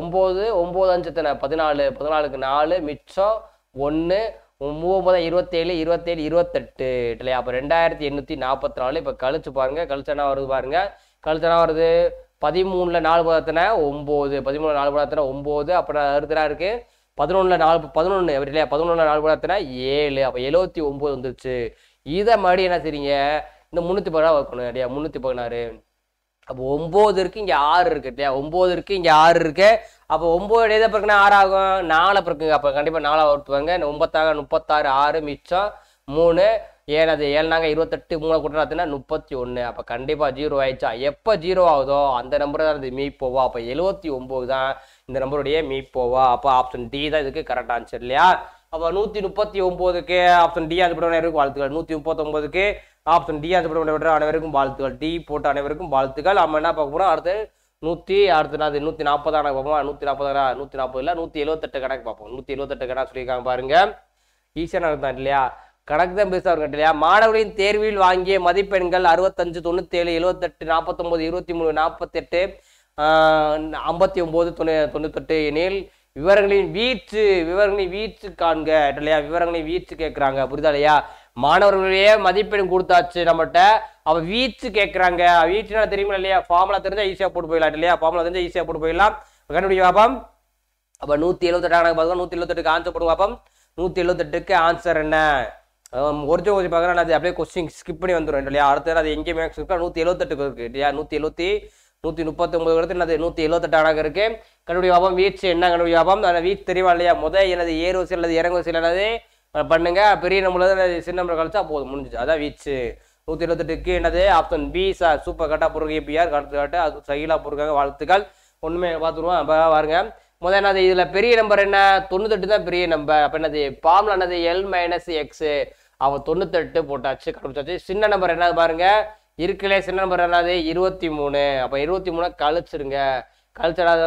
ஒம்பது ஒம்பது அஞ்சு பதினாலு பதினாலுக்கு நாலு மிச்சம் ஒன்று ஒம்பது இருபத்தேழு இருபத்தேழு இருபத்தெட்டு இல்லையா அப்போ ரெண்டாயிரத்தி எண்ணூற்றி நாற்பத்தி நாலு இப்போ கழிச்சு பாருங்கள் கழிச்சனா வருது பாருங்கள் கழிச்சனா வருது பதிமூணில் நாலு பதத்தின ஒம்பது பதிமூணு நாலு பதத்தின ஒம்பது அப்புறம் அடுத்தனா இருக்குது பதினொன்றில் நாலு பதினொன்று இல்லையா பதினொன்றில் நாலு பதத்தினா ஏழு அப்போ எழுபத்தி ஒம்பது வந்துருச்சு இதை மறுபடியும் என்ன செய்றீங்க இந்த முந்நூற்றி பதினாறு வைக்கணும் இல்லையா முந்நூற்றி பதினாறு அப்போ ஒம்பது இருக்குது இங்கே ஆறு இருக்குது இல்லையா ஒம்பது இருக்குது இங்கே ஆறு இருக்குது அப்போ ஒம்பது எதை பிறகுன்னா ஆறு ஆகும் நாலு பிறகு அப்போ கண்டிப்பாக நாலாக ஓட்டுவாங்க ஒன்பத்தாறு முப்பத்தாறு ஆறு மிச்சம் மூணு ஏழு அது ஏழு நாங்கள் இருபத்தெட்டு மூணு கூட்டினா முப்பத்தி ஒன்று அப்போ கண்டிப்பாக ஜீரோ ஆயிடுச்சா எப்போ ஜீரோ ஆகுதோ அந்த நம்பர் தான் அது மீப்போவா அப்போ எழுபத்தி ஒம்பது தான் இந்த நம்பருடைய மீப்போவா அப்போ ஆப்ஷன் டி தான் இதுக்கு கரெக்ட் ஆன்சர் இல்லையா அப்போ நூற்றி முப்பத்தி ஒம்போதுக்கு ஆப்ஷன் டி அது பண்ணுவோம் வாழ்த்துக்கள் நூற்றி முப்பத்தொம்போதுக்கு ஆப்ஷன் டி ஆன்சர் பண்ண அனைவருக்கும் வாழ்த்துக்கள் டி போட்ட அனைவருக்கும் வாழ்த்துக்கள் நம்ம என்ன பார்க்க போகிறோம் அடுத்து நூற்றி அடுத்து நான் நூற்றி நாற்பது கணக்கு பார்ப்போம் நூற்றி நாற்பது நூற்றி நாற்பது இல்லை நூற்றி எழுபத்தெட்டு கணக்கு பார்ப்போம் நூற்றி எழுபத்தெட்டு கணக்கு சொல்லியிருக்காங்க பாருங்க ஈஸியாக கணக்கு தான் இல்லையா கணக்கு தான் பெருசாக இருக்கும் இல்லையா மாணவர்களின் தேர்வில் வாங்கிய மதிப்பெண்கள் அறுபத்தஞ்சு தொண்ணூத்தேழு எழுபத்தெட்டு நாற்பத்தொம்போது இருபத்தி மூணு நாற்பத்தெட்டு ஐம்பத்தி ஒம்பது தொண்ணூ தொண்ணூத்தெட்டு எனில் விவரங்களின் வீச்சு விவரங்களின் வீச்சு காண்க இல்லையா விவரங்களின் வீச்சு கேட்குறாங்க புரிதா இல்லையா மாணவர்களுடைய மதிப்பெண் கொடுத்தாச்சு நம்மகிட்ட அவள் வீச்சு கேட்குறாங்க வீச்சுனால தெரியுமா இல்லையா ஃபார்முலா தெரிஞ்சால் ஈஸியாக போட்டு போயிடலாம் இல்லையா ஃபார்முலா தெரிஞ்சா ஈஸியாக போட்டு போயிடலாம் கண்டுபிடிக்க பார்ப்போம் அப்போ நூற்றி எழுபத்தெட்டு கணக்கு பார்த்துக்கோ நூற்றி எழுபத்தெட்டுக்கு ஆன்சர் போட்டு பார்ப்போம் நூற்றி எழுபத்தெட்டுக்கு ஆன்சர் என்ன ஒரிஜினல் கொஞ்சம் பார்க்குறேன் அது அப்படியே கொஸ்டின் ஸ்கிப் பண்ணி வந்துடும் இல்லையா அடுத்த அது எங்கே மேக்ஸ் இருக்கா நூற்றி எழுபத்தெட்டுக்கு இருக்குது இல்லையா நூற்றி எழுபத்தி நூற்றி முப்பத்தி ஒன்பது இடத்துல என்னது நூற்றி எழுபத்தெட்டு அணகம் இருக்கு கண்டுபிடி வியாபாரம் வீச்சு என்ன கண்டுபிடி வியாபாரம் அந்த வீச்சு தெரியுமா இல்லையா முதல் எனது ஏறு வசதி அல்லது இறங்கு வசதி அல்லது பண்ணுங்கள் பெரிய நம்பர் சின்ன நம்பர் கழிச்சா போதும் முடிஞ்சிச்சு அதான் வீச்சு நூற்றி இருபத்தெட்டுக்கு என்னது ஆப்ஷன் பி சார் சூப்பர் கட்டாக பொருள் ஏபிஆர் கட்டு கட்டு அது சகிலா பொருக்காங்க வாழ்த்துக்கள் ஒன்றுமே பாத்துருவோம் அப்போ பாருங்க முதல் என்னது இதில் பெரிய நம்பர் என்ன தொண்ணூத்தெட்டு தான் பெரிய நம்பர் அப்போ என்னது பாம்ல என்னது எல் மைனஸ் எக்ஸு அவன் தொண்ணூத்தெட்டு போட்டாச்சு கண்டுபிடிச்சாச்சு சின்ன நம்பர் என்னது பாருங்க இருக்குல்ல சின்ன நம்பர் என்னது இருபத்தி மூணு அப்போ இருபத்தி மூணு கழிச்சிருங்க கழிச்சிடாத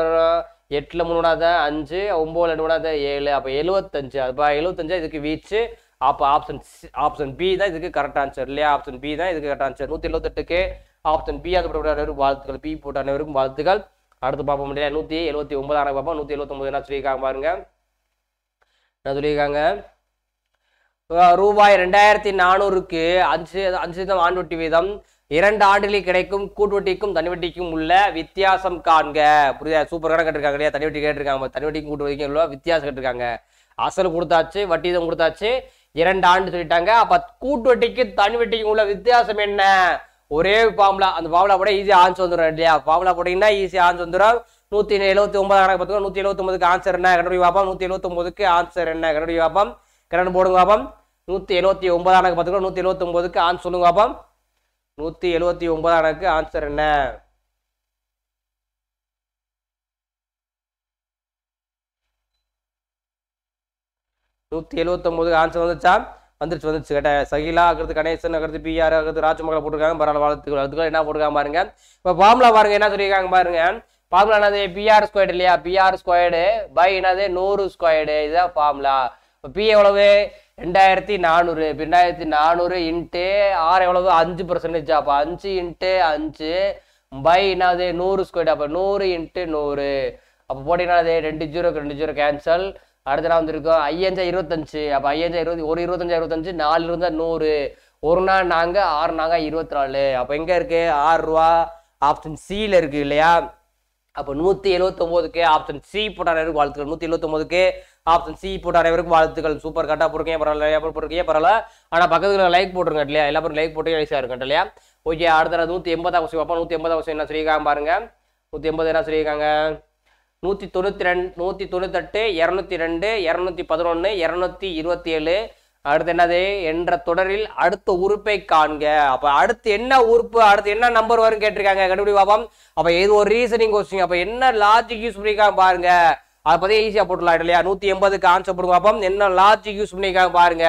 எட்டில் மூணாத அஞ்சு ஒம்போது ரெண்டு மூணாத ஏழு அப்போ எழுபத்தஞ்சு அப்போ எழுபத்தஞ்சா இதுக்கு வீச்சு அப்போ ஆப்ஷன் ஆப்ஷன் பி தான் இதுக்கு கரெக்ட் ஆன்சர் இல்லையா ஆப்ஷன் பி தான் இதுக்கு கரெக்ட் ஆன்சர் நூற்றி எழுபத்தெட்டுக்கு ஆப்ஷன் பி அது போட்ட அனைவருக்கும் வாழ்த்துக்கள் பி போட்ட அனைவருக்கும் வாழ்த்துக்கள் அடுத்து பார்ப்போம் இல்லையா நூற்றி எழுபத்தி ஒன்பதான பார்ப்போம் நூற்றி எழுபத்தொம்பது என்ன சொல்லியிருக்காங்க பாருங்க என்ன சொல்லியிருக்காங்க ரூபாய் ரெண்டாயிரத்தி நானூறுக்கு அஞ்சு அஞ்சு சதவீதம் ஆண்டு வீதம் இரண்டு ஆண்டுகளில் கிடைக்கும் கூட்டுவட்டிக்கும் தனிவட்டிக்கும் உள்ள வித்தியாசம் காண்க புரியுதா சூப்பராக கேட்டிருக்காங்க இல்லையா தனி வட்டி கேட்டிருக்காங்க தனி வட்டிக்கும் கூட்டு வட்டிக்கும் உள்ள வித்தியாசம் கேட்டிருக்காங்க அசல் கொடுத்தாச்சு வட்டி கொடுத்தாச்சு இரண்டு ஆண்டு சொல்லிட்டாங்க அப்ப கூட்டுவட்டிக்கு வட்டிக்கு தனி வட்டிக்கும் உள்ள வித்தியாசம் என்ன ஒரே ஃபார்முலா அந்த ஃபார்முலா போட ஈஸியாக ஆன்சர் வந்துடும் இல்லையா ஃபார்முலா போட்டீங்கன்னா ஈஸியாக ஆன்சர் வந்துடும் நூற்றி எழுபத்தி ஒன்பது கணக்கு பார்த்துக்கோ நூற்றி எழுபத்தொம்பதுக்கு ஆன்சர் என்ன கண்டுபிடி பார்ப்போம் நூற்றி ஒன்பதுக்கு ஆன்சர் என்ன கண்டுபிடி பார்ப்போம் கரண்ட் போடுங்க பார்ப்போம் நூற்றி எழுபத்தி ஒன்பது கணக்கு பார்த்துக்கோ நூற்றி ஒன்பதுக்கு ஆன்சர் சொல்லுங்க பார்ப்போம் நூற்றி எழுபத்தி ஒன்பதானக்கு ஆன்சர் என்ன நூற்றி எழுபத்தொம்போதுக்கு ஆன்சர் வந்துச்சா வந்துருச்சு வந்துச்சு கேட்டேன் சகிலா ஆகிறது கணேசன் ஆகிறது பிஆர் ஆகிறது ராஜமகளை போட்டிருக்காங்க பரவாயில்ல வாழ்த்துக்கள் அதுக்குள்ள என்ன போட்டிருக்காங்க பாருங்க இப்போ ஃபார்முலா பாருங்க என்ன சொல்லியிருக்காங்க பாருங்க ஃபார்முலா என்னது பிஆர் ஸ்கொயர்டு இல்லையா பிஆர் ஸ்கொயர்டு பை என்னது நூறு ஸ்கொயர்டு இதுதான் ஃபார்முலா இப்போ பி எவ்வளவு ரெண்டாயிரத்தி நானூறு ரெண்டாயிரத்தி நானூறு இன்ட்டு ஆறு எவ்வளவு அஞ்சு பர்சன்டேஜ் அப்போ அஞ்சு இன்ட்டு அஞ்சு பை என்னது நூறு ஸ்கொயர் அப்போ நூறு இன்ட்டு நூறு அப்போ போட்டிங்கன்னா ரெண்டு ஜீரோக்கு ரெண்டு ஜீரோ கேன்சல் அடுத்த நாள் வந்திருக்கோம் ஐயஞ்சா இருபத்தஞ்சு அப்போ ஐயஞ்சா இருபது ஒரு இருபத்தஞ்சா இருபத்தஞ்சு நாலு இருந்தால் நூறு ஒரு நாள் நாங்கள் ஆறு நாங்கள் இருபத்தி நாலு அப்போ எங்கே இருக்குது ஆறு ரூபா ஆப்ஷன் சியில் இருக்குது இல்லையா அப்போ நூற்றி எழுபத்தொம்போதுக்கு ஆப்ஷன் சி போட்டார் வாழ்த்துக்கள் நூற்றி எழுபத்தொம்போதுக்கு ஆப்ஷன் சி போட்ட அனைவருக்கும் வாழ்த்துக்கள் சூப்பர் கரெக்டாக பொறுக்கையே பரவாயில்ல நிறையா பேர் பொறுக்கையே பரவாயில்ல ஆனால் பக்கத்தில் லைக் போட்டுருங்க இல்லையா எல்லா பேரும் லைக் போட்டு ஈஸியாக இருக்கும் இல்லையா ஓகே அடுத்த நூற்றி எண்பதாம் கொஸ்டின் அப்போ நூற்றி எண்பதாம் கொஸ்டின் என்ன சொல்லியிருக்காங்க பாருங்க நூற்றி எண்பது என்ன சொல்லியிருக்காங்க நூற்றி தொண்ணூற்றி ரெண்டு நூற்றி தொண்ணூத்தெட்டு இரநூத்தி ரெண்டு இரநூத்தி பதினொன்று இரநூத்தி இருபத்தி ஏழு அடுத்து என்னது என்ற தொடரில் அடுத்த உறுப்பை காண்க அப்ப அடுத்து என்ன உறுப்பு அடுத்து என்ன நம்பர் வரும் கேட்டிருக்காங்க கண்டுபிடி பாபம் அப்ப இது ஒரு ரீசனிங் கொஸ்டின் அப்ப என்ன லாஜிக் யூஸ் பண்ணிருக்காங்க பாருங்க அதை பற்றி ஈஸியாக போட்டுலாம் இல்லையா நூற்றி எண்பதுக்கு ஆன்சர் போடுங்க அப்போ என்ன லாஜிக் யூஸ் பண்ணியிருக்காங்க பாருங்க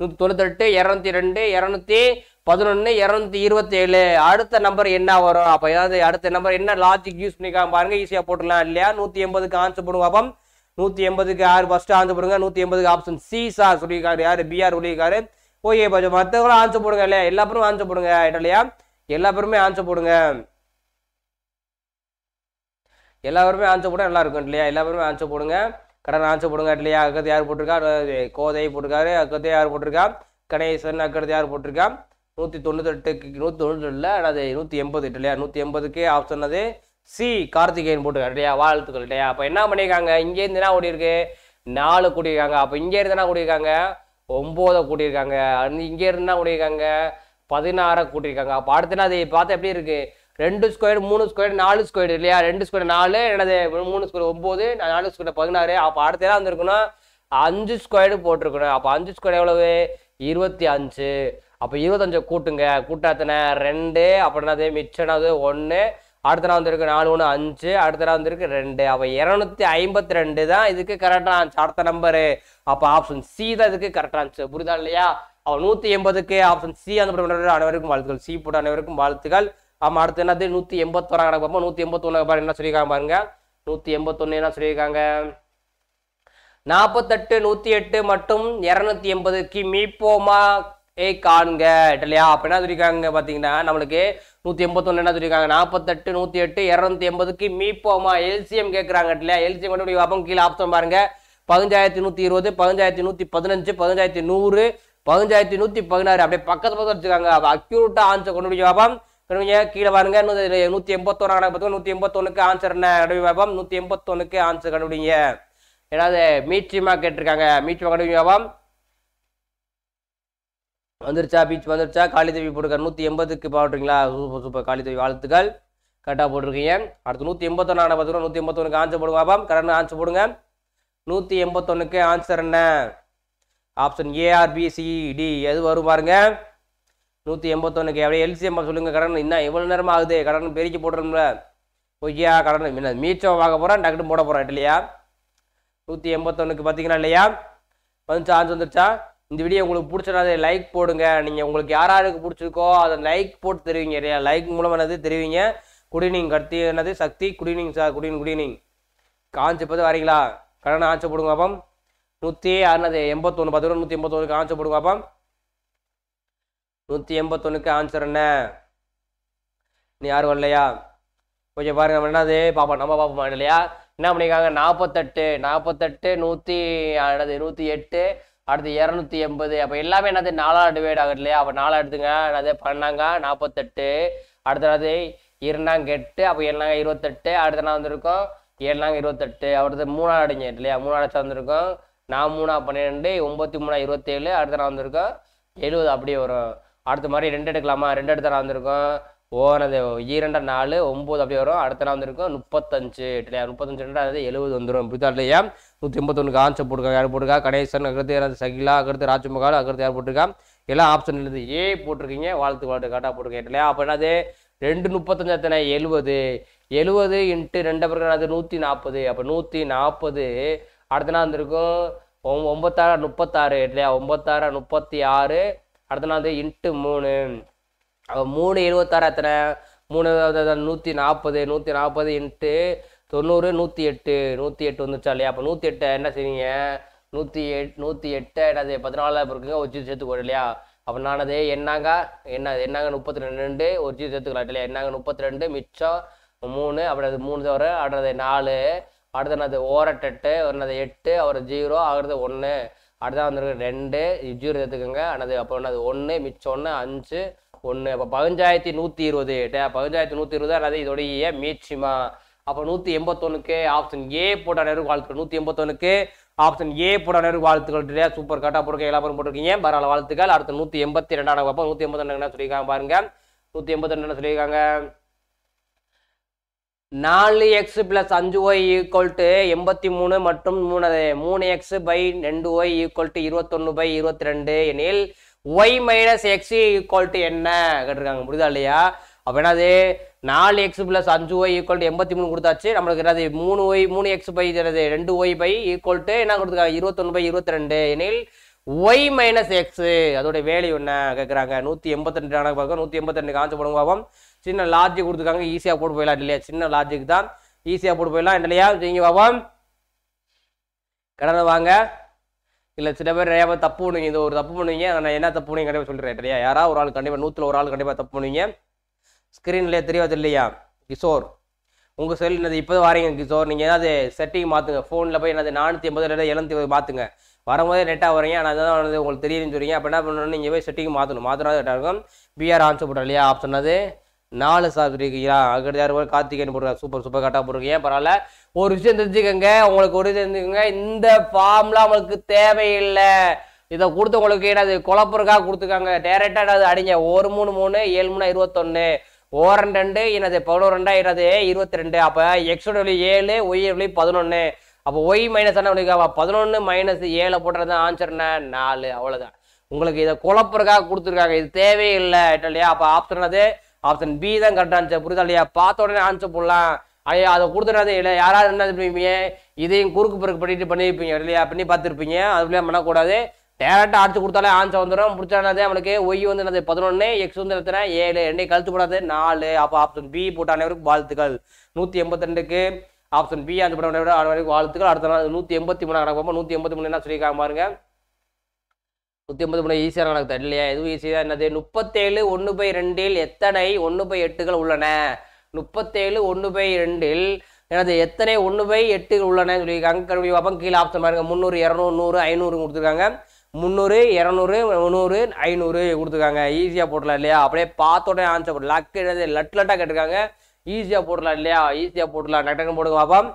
நூற்றி தொண்ணூத்தெட்டு இரநூத்தி ரெண்டு இரநூத்தி பதினொன்று இரநூத்தி இருபத்தேழு அடுத்த நம்பர் என்ன வரும் அப்போ ஏதாவது அடுத்த நம்பர் என்ன லாஜிக் யூஸ் பண்ணிக்காம பாருங்க ஈஸியாக போட்டுடலாம் இல்லையா நூற்றி எண்பதுக்கு ஆன்சர் போடுங்க அப்போ நூற்றி எண்பதுக்கு ஆறு ஃபஸ்ட்டு ஆன்சர் போடுங்க நூற்றி எண்பதுக்கு ஆப்ஷன் சி சார் சொல்லியிருக்காரு யார் பிஆர் சொல்லியிருக்காரு ஓகே பாஜா மற்றவங்களும் ஆன்சர் போடுங்க இல்லையா எல்லா பேரும் ஆன்சர் போடுங்க இல்லையா எல்லா பேருமே ஆன்சர் போடுங்க எல்லாருமே ஆன்சர் போட நல்லா இருக்கும் இல்லையா எல்லாருமே ஆன்சர் போடுங்க கடன் ஆன்சர் போடுங்க இல்லையா அக்கத்தை யார் போட்டிருக்கா கோதை போட்டிருக்காரு அக்கத்தை யார் போட்டிருக்கா கணேசன் அக்கத்து யார் போட்டிருக்கா நூற்றி தொண்ணூத்தெட்டுக்கு நூற்றி தொண்ணூத்தெட்டில் அது நூற்றி எண்பது இல்லையா நூற்றி எண்பதுக்கு ஆப்ஷன் அது சி கார்த்திகேயன் போட்டிருக்காரு இல்லையா வாழ்த்துக்கள் இல்லையா அப்போ என்ன பண்ணியிருக்காங்க இங்கேருந்து என்ன ஓடிருக்கு நாலு கூட்டியிருக்காங்க அப்போ இங்கே இருந்து என்ன கூட்டியிருக்காங்க ஒம்போதை கூட்டியிருக்காங்க இங்கே இருந்து என்ன கூட்டியிருக்காங்க பதினாறை கூட்டியிருக்காங்க அப்போ அடுத்து அதை பார்த்து எப்படி இருக்குது ரெண்டு ஸ்கொயர் மூணு ஸ்கொயர் நாலு ஸ்கொயர் இல்லையா ரெண்டு ஸ்கொயர் நாலு எனது மூணு ஸ்கொயர் ஒம்பது நாலு ஸ்கொயர் பதினாறு அப்போ அடுத்த இடம் வந்திருக்குன்னா அஞ்சு ஸ்கொயர் போட்டிருக்கணும் அப்போ அஞ்சு ஸ்கொயர் எவ்வளவு இருபத்தி அஞ்சு அப்போ இருபத்தஞ்சு கூட்டுங்க கூட்டாத்தனை ரெண்டு அப்புறம் என்னது மிச்சனது ஒன்று அடுத்த நாள் நாலு ஒன்று அஞ்சு அடுத்த நாள் ரெண்டு அப்போ இரநூத்தி ஐம்பத்தி ரெண்டு தான் இதுக்கு கரெக்டாக ஆச்சு அடுத்த நம்பரு அப்போ ஆப்ஷன் சி தான் இதுக்கு கரெக்டாக இருந்துச்சு புரியுதா இல்லையா அவன் நூற்றி எண்பதுக்கு ஆப்ஷன் சி அந்த அனைவருக்கும் வாழ்த்துக்கள் சி போட்ட அனைவருக்கும் வாழ்த்துக்கள் ஆமாம் அடுத்து என்னது நூற்றி எண்பத்தோராம் கணக்கு பார்ப்போம் நூற்றி எண்பத்தொன்னு பாருங்க என்ன சொல்லியிருக்காங்க பாருங்க நூற்றி எண்பத்தொன்னு என்ன சொல்லியிருக்காங்க நாற்பத்தெட்டு நூற்றி எட்டு மற்றும் இரநூத்தி எண்பதுக்கு மீப்போமா ஏ காண்க இல்லையா அப்போ என்ன சொல்லியிருக்காங்க பார்த்தீங்கன்னா நம்மளுக்கு நூற்றி எண்பத்தொன்று என்ன சொல்லியிருக்காங்க நாற்பத்தெட்டு நூற்றி எட்டு இரநூத்தி எண்பதுக்கு மீப்போமா எல்சிஎம் கேட்குறாங்க இல்லையா எல்சிஎம் கண்டுபிடி பார்ப்போம் கீழே ஆப்ஷன் பாருங்க பதினஞ்சாயிரத்தி நூற்றி இருபது பதினஞ்சாயிரத்தி நூற்றி பதினஞ்சு பதினஞ்சாயிரத்தி நூறு பதினஞ்சாயிரத்தி நூற்றி பதினாறு அப்படியே பக்கத்து பக்கத்தில் வச்சுருக்காங்க அக்யூரட்டாக ஆன்சர் கொண்டு வாபம் கடுமையா கீழே பாருங்க நூற்றி எண்பத்தொன்று கணக்கு பார்த்துக்கோங்க நூற்றி எண்பத்தொன்னுக்கு ஆன்சர் என்ன கடுமை வியாபாரம் நூற்றி எண்பத்தொன்னுக்கு ஆன்சர் கண்டுபிடிங்க ஏதாவது மீட்சிமா கேட்டிருக்காங்க மீட்சிமா கடுமை வியாபாரம் வந்துருச்சா பீச் வந்துருச்சா காளிதேவி போட்டுருக்காரு நூற்றி எண்பதுக்கு போட்டுருங்களா சூப்பர் சூப்பர் காளிதேவி வாழ்த்துக்கள் கரெக்டாக போட்டிருக்கீங்க அடுத்து நூற்றி எண்பத்தொன்று ஆனால் பார்த்துக்கோங்க நூற்றி எண்பத்தொன்னுக்கு ஆன்சர் போடுங்க பாப்பா கரெக்டாக ஆன்சர் போடுங்க நூற்றி எண்பத்தொன்னுக்கு ஆன்சர் என்ன ஆப்ஷன் ஏஆர்பிசிடி எது வரும் பாருங்கள் நூற்றி எண்பத்தொன்றுக்கு அப்படியே எல்சிஎம் சொல்லுங்கள் கடன் இன்னும் எவ்வளோ நேரமாக ஆகுது கடன் பெருக்கி போட்டுரும்ல கொய்யா கடன் என்ன மீச்சம் வாங்க போகிறேன் டக்குனு போட போகிறேன் இல்லையா நூற்றி எண்பத்தொன்னுக்கு பார்த்தீங்கன்னா இல்லையா வந்து சான்ஸ் வந்துருச்சா இந்த வீடியோ உங்களுக்கு பிடிச்சனா அதை லைக் போடுங்க நீங்கள் உங்களுக்கு யார் யாருக்கு பிடிச்சிருக்கோ அதை லைக் போட்டு தெரிவிங்க இல்லையா லைக் மூலமானது தெரிவிங்க குட் கத்தி என்னது Sakthi good evening sir good evening good evening Kanchi பார்த்து வரீங்களா கடன் ஆச்சு போடுங்க அப்போ நூற்றி அறுநது எண்பத்தொன்று பார்த்தீங்கன்னா நூற்றி எண்பத்தொன்று ஆச்சு போடுங்க அப்போ நூற்றி எண்பத்தொன்றுக்கு ஆன்சர் என்ன நீ யாரும் வரலையா கொஞ்சம் பாருங்க என்னது பாப்பா நம்ம பாப்போம் இல்லையா என்ன பண்ணியிருக்காங்க நாற்பத்தெட்டு நாற்பத்தெட்டு நூற்றி என்னது நூற்றி எட்டு அடுத்து இரநூத்தி எண்பது அப்போ எல்லாமே என்னது நாலாக டிவைட் ஆகுது இல்லையா அப்போ நாலாக எடுத்துங்க என்னது பண்ணாங்க நாற்பத்தெட்டு அடுத்தது இரண்டாங்க எட்டு அப்போ ஏழாங்க இருபத்தெட்டு அடுத்த நாள் வந்திருக்கோம் ஏழாங்க இருபத்தெட்டு அடுத்து மூணாவது அடிங்க இல்லையா மூணாவது வந்திருக்கோம் நான் மூணா பன்னிரெண்டு ஒம்பத்தி மூணா இருபத்தேழு அடுத்த நாள் வந்திருக்கோம் எழுபது அப்படியே வரும் அடுத்த மாதிரி ரெண்டு எடுக்கலாமா ரெண்டு எடுத்தா வந்திருக்கோம் ஓனது ஈரண்ட நாலு ஒம்பது அப்படி வரும் அடுத்த நாள் வந்திருக்கும் முப்பத்தஞ்சு இல்லையா முப்பத்தஞ்சு ரெண்டாவது எழுபது வந்துடும் இப்படிதான் இல்லையா நூற்றி எண்பத்தொன்னுக்கு ஆன்சர் போட்டுருக்கா யார் போட்டுருக்கா கணேசன் அக்கிறது சகிலா அக்கிறது ராஜமகால் அக்கிறது யார் போட்டிருக்கா எல்லாம் ஆப்ஷன் இருந்து ஏ போட்டிருக்கீங்க வாழ்த்து வாழ்த்து கரெக்டாக போட்டிருக்கீங்க இல்லையா அப்போ என்னது ரெண்டு முப்பத்தஞ்சு எத்தனை எழுபது எழுபது இன்ட்டு ரெண்டு பிறகு அது நூற்றி நாற்பது அப்போ நூற்றி நாற்பது அடுத்த நாள் வந்திருக்கும் ஒம்பத்தாறு முப்பத்தாறு இல்லையா ஒம்பத்தாறு முப்பத்தி ஆறு அடுத்த நாள் வந்து இன்ட்டு மூணு மூணு எழுபத்தாறு எத்தனை மூணு நூற்றி நாற்பது நூற்றி நாற்பது இன்ட்டு தொண்ணூறு நூற்றி எட்டு நூற்றி எட்டு வந்துச்சா இல்லையா அப்போ நூற்றி எட்டை என்ன செய்வீங்க நூற்றி எட் நூற்றி எட்டை என்னது பதினாலு இருக்குங்க ஒரு ஜீரோ சேர்த்துக்கோ இல்லையா அப்போ நானது என்னங்க என்ன என்னங்க முப்பத்தி ரெண்டு ஒரு ஜீரோ சேர்த்துக்கலாம் இல்லையா என்னங்க முப்பத்தி ரெண்டு மிச்சம் மூணு அப்புறம் அது மூணு தவிர அடுத்தது நாலு அடுத்தது என்னது ஓரட்டெட்டு ஒன்றது எட்டு அவரது ஜீரோ ஆகிறது ஒன்று அடுத்ததாக வந்துருக்கு ரெண்டு இஜூர் எடுத்துக்கோங்க ஆனது அப்போ என்னது அது ஒன்று மிச்சம் ஒன்று அஞ்சு ஒன்று அப்போ பதினஞ்சாயிரத்தி நூற்றி இருபது டே பஞ்சாயத்து நூற்றி இருபது அல்லது இதோடைய மீட்சிமா அப்போ நூற்றி எண்பத்தொன்னுக்கு ஆப்ஷன் ஏ போட்ட நேரம் வாழ்த்துக்கள் நூற்றி எண்பத்தொன்னுக்கு ஆப்ஷன் ஏ போட நேரம் வாழ்த்துக்கள் சூப்பர் கட்டாக எல்லா பேரும் போட்டிருக்கீங்க பரவாயில்ல வாழ்த்துக்கள் அடுத்து நூற்றி எண்பத்தி ரெண்டாம் பார்ப்போம் நூற்றி எண்பத்தொன்னு என்ன சொல்லியிருக்காங்க பாருங்க நூற்றி எண்பத்தி ரெண்டு என்ன சொல்லியிருக்காங்க நாலு எக்ஸ் ப்ளஸ் அஞ்சு ஒய் ஈக்குவல் டு எண்பத்தி மூணு மற்றும் மூணு மூணு எக்ஸ் பை ரெண்டு ஒய் ஈக்குவல் டு இருபத்தொன்று பை இருபத்தி ரெண்டு எனில் Y minus X equal to என்ன கேட்டிருக்காங்க முடிதா இல்லையா அப்போ என்னது நாலு எக்ஸ் ப்ளஸ் அஞ்சு ஒய் ஈக்குவல் டு எண்பத்தி மூணு கொடுத்தாச்சு நம்மளுக்கு என்னது மூணு ஒய் மூணு எக்ஸ் பை என்னது ரெண்டு ஒய் பை ஈக்குவல் டு என்ன கொடுத்துருக்காங்க இருபத்தொன்று பை இருபத்தி ரெண்டு எனில் ஒய் மைனஸ் எக்ஸ் அதோடைய வேல்யூ என்ன கேட்குறாங்க நூற்றி எண்பத்தி ரெண்டு நூற்றி எண்பத்தி ரெண்டு காஞ்சு போடும் பாவம் சின்ன லாஜிக் கொடுத்துருக்காங்க ஈஸியாக போட்டு போயிடலாம் இல்லையா சின்ன லாஜிக் தான் ஈஸியாக போட்டு போயிடலாம் இல்லையா செய்யுங்க பாபம் கடந்த வாங்க இல்லை சில பேர் நிறையா பேர் தப்பு பண்ணுவீங்க இது ஒரு தப்பு பண்ணுவீங்க நான் என்ன தப்பு பண்ணுங்க கண்டிப்பாக சொல்கிறேன் இல்லையா யாராவது ஒரு ஆள் கண்டிப்பாக நூற்றில் ஒரு ஆள் கண்டிப்பாக தப்பு பண்ணுவீங்க ஸ்க்ரீன்லேயே தெரியாது இல்லையா கிஷோர் உங்கள் செல் என்னது இப்போ வரீங்க கிஷோர் நீங்கள் ஏதாவது செட்டிங் மாற்றுங்க ஃபோனில் போய் என்னது நானூற்றி ஐம்பது இல்லை எழுநூற்றி மாற்றுங்க வரும்போதே நெட்டாக வரீங்க ஆனால் அதுதான் வந்து உங்களுக்கு தெரியுதுன்னு சொல்றீங்க அப்போ என்ன பண்ணணும் நீங்கள் போய் செட்டிங் மாற்றணும் மாற்றினா கரெக்டாக இருக்கும் பிஆர் ஆன்சர் போட்டோம் இல்லையா ஆப்ஷன் அது நாலு சாப்பிட்ருக்கீங்களா அங்கிட்ட யார் போய் கார்த்திகேயன் போடுறாங்க சூப்பர் சூப்பர் கரெக்டாக போடுறீங்க பரவாயில்ல ஒரு விஷயம் தெரிஞ்சுக்கோங்க உங்களுக்கு ஒரு தெரிஞ்சுக்கோங்க இந்த ஃபார்ம்லாம் அவங்களுக்கு தேவையில்லை இதை கொடுத்து உங்களுக்கு என்னது குழப்பிற்காக கொடுத்துருக்காங்க டேரெக்டாக அது அடிங்க ஒரு மூணு மூணு ஏழு மூணு இருபத்தொன்று ஓரன் ரெண்டு என்னது பதினோரு ரெண்டா என்னது இருபத்தி ரெண்டு அப்போ எக்ஸோட வழி ஏழு ஒய் வழி பதினொன்று அப்போ ஒய் மைனஸ் என்ன வழிக்காவா பதினொன்று மைனஸ் ஏழை போடுறது தான் என்ன நாலு அவ்வளோதான் உங்களுக்கு இதை குழப்பிற்காக கொடுத்துருக்காங்க இது தேவையில்லை இல்லையா அப்போ ஆப்ஷன் அது ஆப்ஷன் பி தான் கரெக்டாக இருந்துச்சு புரியுதா இல்லையா பார்த்த உடனே ஆன்சர் போடலாம் ஐயா அதை கொடுத்துடாது இல்லை யாராவது என்ன பண்ணுவீங்க இதையும் குறுக்கு பிறகு பண்ணிட்டு பண்ணியிருப்பீங்க இல்லையா பண்ணி பார்த்துருப்பீங்க அதுக்குள்ளே பண்ணக்கூடாது டேரெக்டாக அடிச்சு கொடுத்தாலே ஆன்சர் வந்துடும் முடிச்சானது அவனுக்கு ஒய் வந்து என்னது பதினொன்று எக்ஸ் வந்து எத்தனை ஏழு என்னை கழுத்து போடாது நாலு அப்போ ஆப்ஷன் பி போட்ட அனைவருக்கும் வாழ்த்துக்கள் நூற்றி எண்பத்தி ரெண்டுக்கு ஆப்ஷன் பி அந்த படம் வாழ்த்துக்கள் அடுத்த நாள் நூற்றி எண்பத்தி மூணு கணக்கு நூற்றி எண்பத்தி மூணு என்ன சொல்லியிருக்காங்க பாருங்கள் நூற்றி ஐம்பது மூணு ஈஸியான கணக்கு தான் இல்லையா எதுவும் ஈஸியாக தான் என்னது முப்பத்தேழு ஒன்று பை ரெண்டில் எத்தனை ஒன்று பை எட்டுகள் உள்ளன முப்பத்தேழு ஒன்று பை ரெண்டில் எனது எத்தனை ஒன்று பை எட்டுகள் உள்ளன சொல்லியிருக்காங்க கண்டுபிடி பார்ப்போம் கீழே ஆப்ஷன் பாருங்க முந்நூறு இரநூறு நூறு ஐநூறு கொடுத்துருக்காங்க முந்நூறு இரநூறு முந்நூறு ஐநூறு கொடுத்துருக்காங்க ஈஸியாக போடலாம் இல்லையா அப்படியே பார்த்தோடனே ஆன்சர் போடலாம் லக்கு என்னது லட் லட்டாக கேட்டிருக்காங்க ஈஸியாக போடலாம் இல்லையா ஈஸியாக போடலாம் டக்கு போடுங்க பார்ப்போம்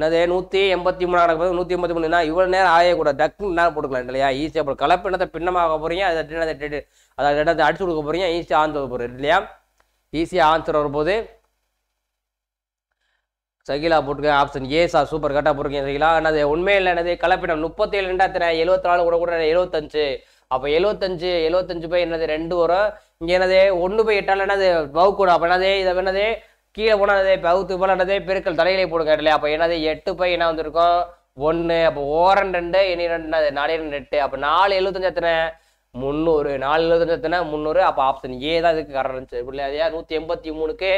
என்னது நூற்றி எண்பத்தி மூணு நடக்கும் நூற்றி எண்பத்தி மூணுன்னா இவ்வளோ நேரம் ஆகக்கூடாது டக்குன்னு நேரம் போட்டுக்கலாம் இல்லையா ஈஸியாக கலப்பு கலப்பினத்தை பின்னமாக போகிறீங்க அதை என்னது அதை அடிச்சு கொடுக்க போகிறீங்க ஈஸியாக ஆன்சர் போகிறேன் இல்லையா ஈஸியாக ஆன்சர் வரும்போது சகிலா போட்டுக்க ஆப்ஷன் ஏ சார் சூப்பர் கரெக்டாக போட்டுருக்கீங்க சகிலா என்னது உண்மையில் என்னது கலப்பிடம் முப்பத்தேழு ரெண்டாயிரத்தி எழுபத்தி நாலு கூட கூட எழுபத்தஞ்சு அப்போ எழுபத்தஞ்சு எழுபத்தஞ்சு போய் என்னது ரெண்டு வரும் இங்கே என்னது ஒன்று போய் எட்டால் என்னது வகுக்கூடும் அப்போ என்னது இதை என்னது கீழே போனால் என்னது பகுத்து போனால் என்னது பெருக்கல் தலையிலே போடு கேட்டலையா அப்போ என்னது எட்டு பை என்ன வந்திருக்கும் ஒன்று அப்போ ஓரன் ரெண்டு இனி ரெண்டு நாலு ரெண்டு எட்டு அப்போ நாலு எழுபத்தஞ்சு எத்தனை முந்நூறு நாலு எழுபத்தஞ்சு எத்தனை முந்நூறு அப்போ ஆப்ஷன் ஏ தான் இதுக்கு கரெக்டாக இருந்துச்சு பிள்ளையா நூற்றி எண்பத்தி மூணுக்கு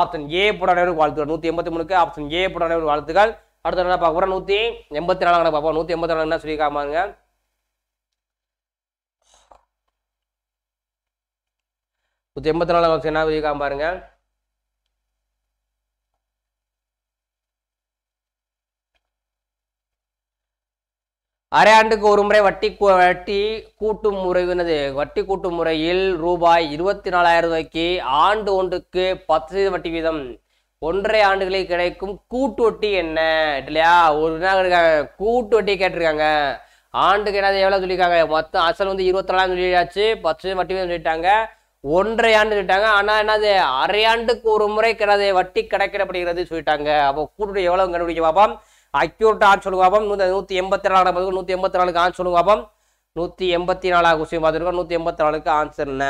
ஆப்ஷன் ஏ புடனவருக்கு வாழ்த்துக்கள் நூற்றி எண்பத்தி மூணுக்கு ஆப்ஷன் ஏ புடனவருக்கு வாழ்த்துக்கள் அடுத்த என்ன பார்க்க போகிறோம் நூற்றி எண்பத்தி கணக்கு பார்ப்போம் நூற்றி எண்பத்தி நாலு என்ன சொல்லியிருக்காமாங்க நூற்றி எண்பத்தி நாலு என்ன சொல்லியிருக்காம பாருங்கள் அரை ஆண்டுக்கு ஒரு முறை வட்டி வட்டி கூட்டும் முறை வட்டி கூட்டும் முறையில் ரூபாய் இருபத்தி நாலாயிரம் ரூபாய்க்கு ஆண்டு ஒன்றுக்கு பத்து சதவீத வட்டி வீதம் ஒன்றரை ஆண்டுகளில் கிடைக்கும் கூட்டு வட்டி என்ன இல்லையா ஒரு இருக்காங்க கூட்டு வட்டி கேட்டிருக்காங்க ஆண்டுக்கு என்னது எவ்வளோ சொல்லியிருக்காங்க மொத்தம் அசல் வந்து இருபத்தி நாலாயிரம் சொல்லியாச்சு பத்து சதவீத வட்டி வீதம் சொல்லிட்டாங்க ஒன்றரை ஆண்டு சொல்லிட்டாங்க ஆனால் என்னது அரை ஆண்டுக்கு ஒரு முறை கிடையாது வட்டி கிடைக்கிறப்படுகிறது சொல்லிட்டாங்க அப்போ கூட்டு எவ்வளோ கண்டுபிடிக்க பார்ப்போம் அக்யூர்ட் ஆன் சொல்லுங்க பாப்போம் நூற்றி எண்பத்தி நாலு பதிவு நூற்றி எண்பத்தி நாலுக்கு ஆன் சொல்லுங்க பாப்போம் நூற்றி எண்பத்தி நாலாக விஷயம் பார்த்துருக்கோம் நூற்றி எண்பத்தி நாலுக்கு ஆன்சர் என்ன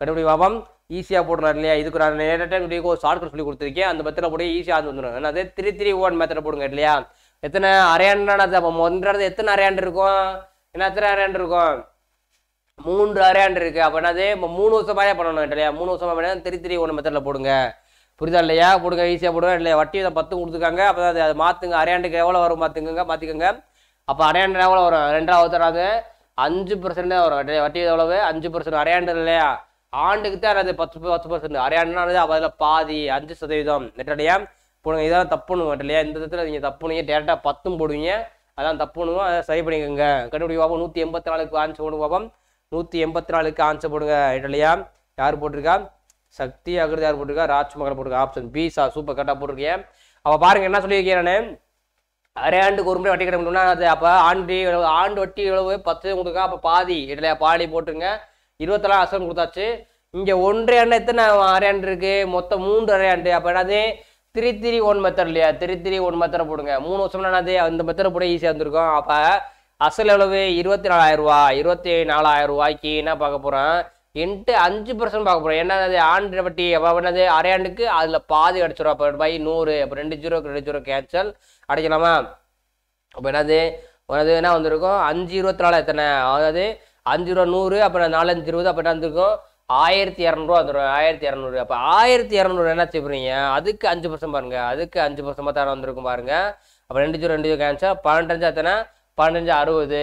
கடுபடி பாப்போம் ஈஸியாக போடுறாரு இல்லையா இதுக்கு நான் நேரடியாக ஒரு ஷார்ட் சொல்லி கொடுத்துருக்கேன் அந்த மெத்தடில் போட்டு ஈஸியாக ஆன்சர் வந்துடும் என்னது த்ரீ த்ரீ ஒன் மெத்தட் போடுங்க இல்லையா எத்தனை அரையாண்டானது அப்போ ஒன்றது எத்தனை அரையாண்டு இருக்கும் என்ன எத்தனை அரையாண்டு இருக்கும் மூன்று அரையாண்டு இருக்குது அப்போ என்னது இப்போ மூணு வருஷம் பண்ணணும் இல்லையா மூணு வருஷமாக பண்ணி த்ரீ த்ரீ ஒன் மெத்தடில் போடுங்க புரியுதா இல்லையா கொடுங்க ஈஸியாக போடுவேன் இல்லை வட்டி இதை பத்து கொடுத்துருக்காங்க அப்போ தான் அது மாற்றுங்க அரையாண்டுக்கு எவ்வளோ வரும் பார்த்துக்கோங்க மாற்றிக்கோங்க அப்போ அரையாண்டு எவ்வளோ வரும் ரெண்டாவது தராது அஞ்சு பர்சன்ட் தான் வரும் வட்டி எவ்வளவு அஞ்சு பர்சன்ட் அரையாண்டு இல்லையா ஆண்டுக்கு தான் அது பத்து பத்து பர்சன்ட் அரையாண்டுனா அப்போ அதில் பாதி அஞ்சு சதவீதம் நெட்டடையா போடுங்க இதெல்லாம் தப்புன்னு இல்லையா இந்த இடத்துல நீங்கள் தப்புனீங்க டேரெக்டாக பத்தும் போடுவீங்க அதான் தப்புணுங்க அதை சரி பண்ணிக்கோங்க கண்டுபிடி பாபம் நூற்றி எண்பத்தி நாலுக்கு ஆன்சர் போடுங்க பாபம் நூற்றி எண்பத்தி நாலுக்கு ஆன்சர் போடுங்க இல்லையா யார் போட்டிருக்கா சக்தி அகிருதி யார் போட்டிருக்கா ராஜ்மகன் போட்டிருக்கா ஆப்ஷன் பி சா சூப்பர் கரெக்டாக போட்டிருக்கேன் அப்போ பாருங்க என்ன சொல்லியிருக்கேன் நான் அரை ஆண்டுக்கு ஒரு முறை வட்டி முடியும்னா அது அப்போ ஆண்டு ஆண்டு வட்டி எவ்வளவு பத்து கொடுக்கா அப்போ பாதி இடல பாதி போட்டுருங்க இருபத்தெல்லாம் அசன் கொடுத்தாச்சு இங்கே ஒன்றரை அண்ணன் எத்தனை ஆண்டு இருக்குது மொத்தம் மூன்று அரையாண்டு அப்போ என்னது த்ரீ த்ரீ ஒன் மெத்தர் இல்லையா த்ரீ த்ரீ ஒன் மெத்தரை போடுங்க மூணு வருஷம்னா என்னது அந்த மெத்தரை போட ஈஸியாக இருந்திருக்கும் அப்போ அசல் எவ்வளவு இருபத்தி நாலாயிரம் ரூபா இருபத்தி நாலாயிரம் ரூபாய்க்கு என்ன பார்க்க போகிறேன் எட்டு அஞ்சு பர்சன்ட் பார்க்க போகிறோம் என்ன அது ஆண்டு வட்டி என்னது அரையாண்டுக்கு அதில் பாதி அடிச்சிடும் அப்போ பை நூறு அப்போ ரெண்டு ஜீரோ ரெண்டு ஜீரோ கேன்சல் அடைக்கலாமா அப்போ என்னது உனது என்ன வந்திருக்கும் அஞ்சு இருபத்தி நாலு எத்தனை அதாவது அஞ்சு ரூபா நூறு அப்புறம் நாலஞ்சு இருபது அப்போ என்ன வந்துருக்கும் ஆயிரத்தி இரநூறுவா வந்துடும் ஆயிரத்தி இரநூறு அப்போ ஆயிரத்தி இரநூறு என்ன செய்றீங்க அதுக்கு அஞ்சு பர்சன்ட் பாருங்கள் அதுக்கு அஞ்சு பர்சன்ட் தானே வந்திருக்கும் பாருங்கள் அப்போ ரெண்டு ஜீரோ ரெண்டு ஜீரோ கேன்சல் பன்னெண்டு அஞ்சு எத்தனை பன்னெண்டு அறுபது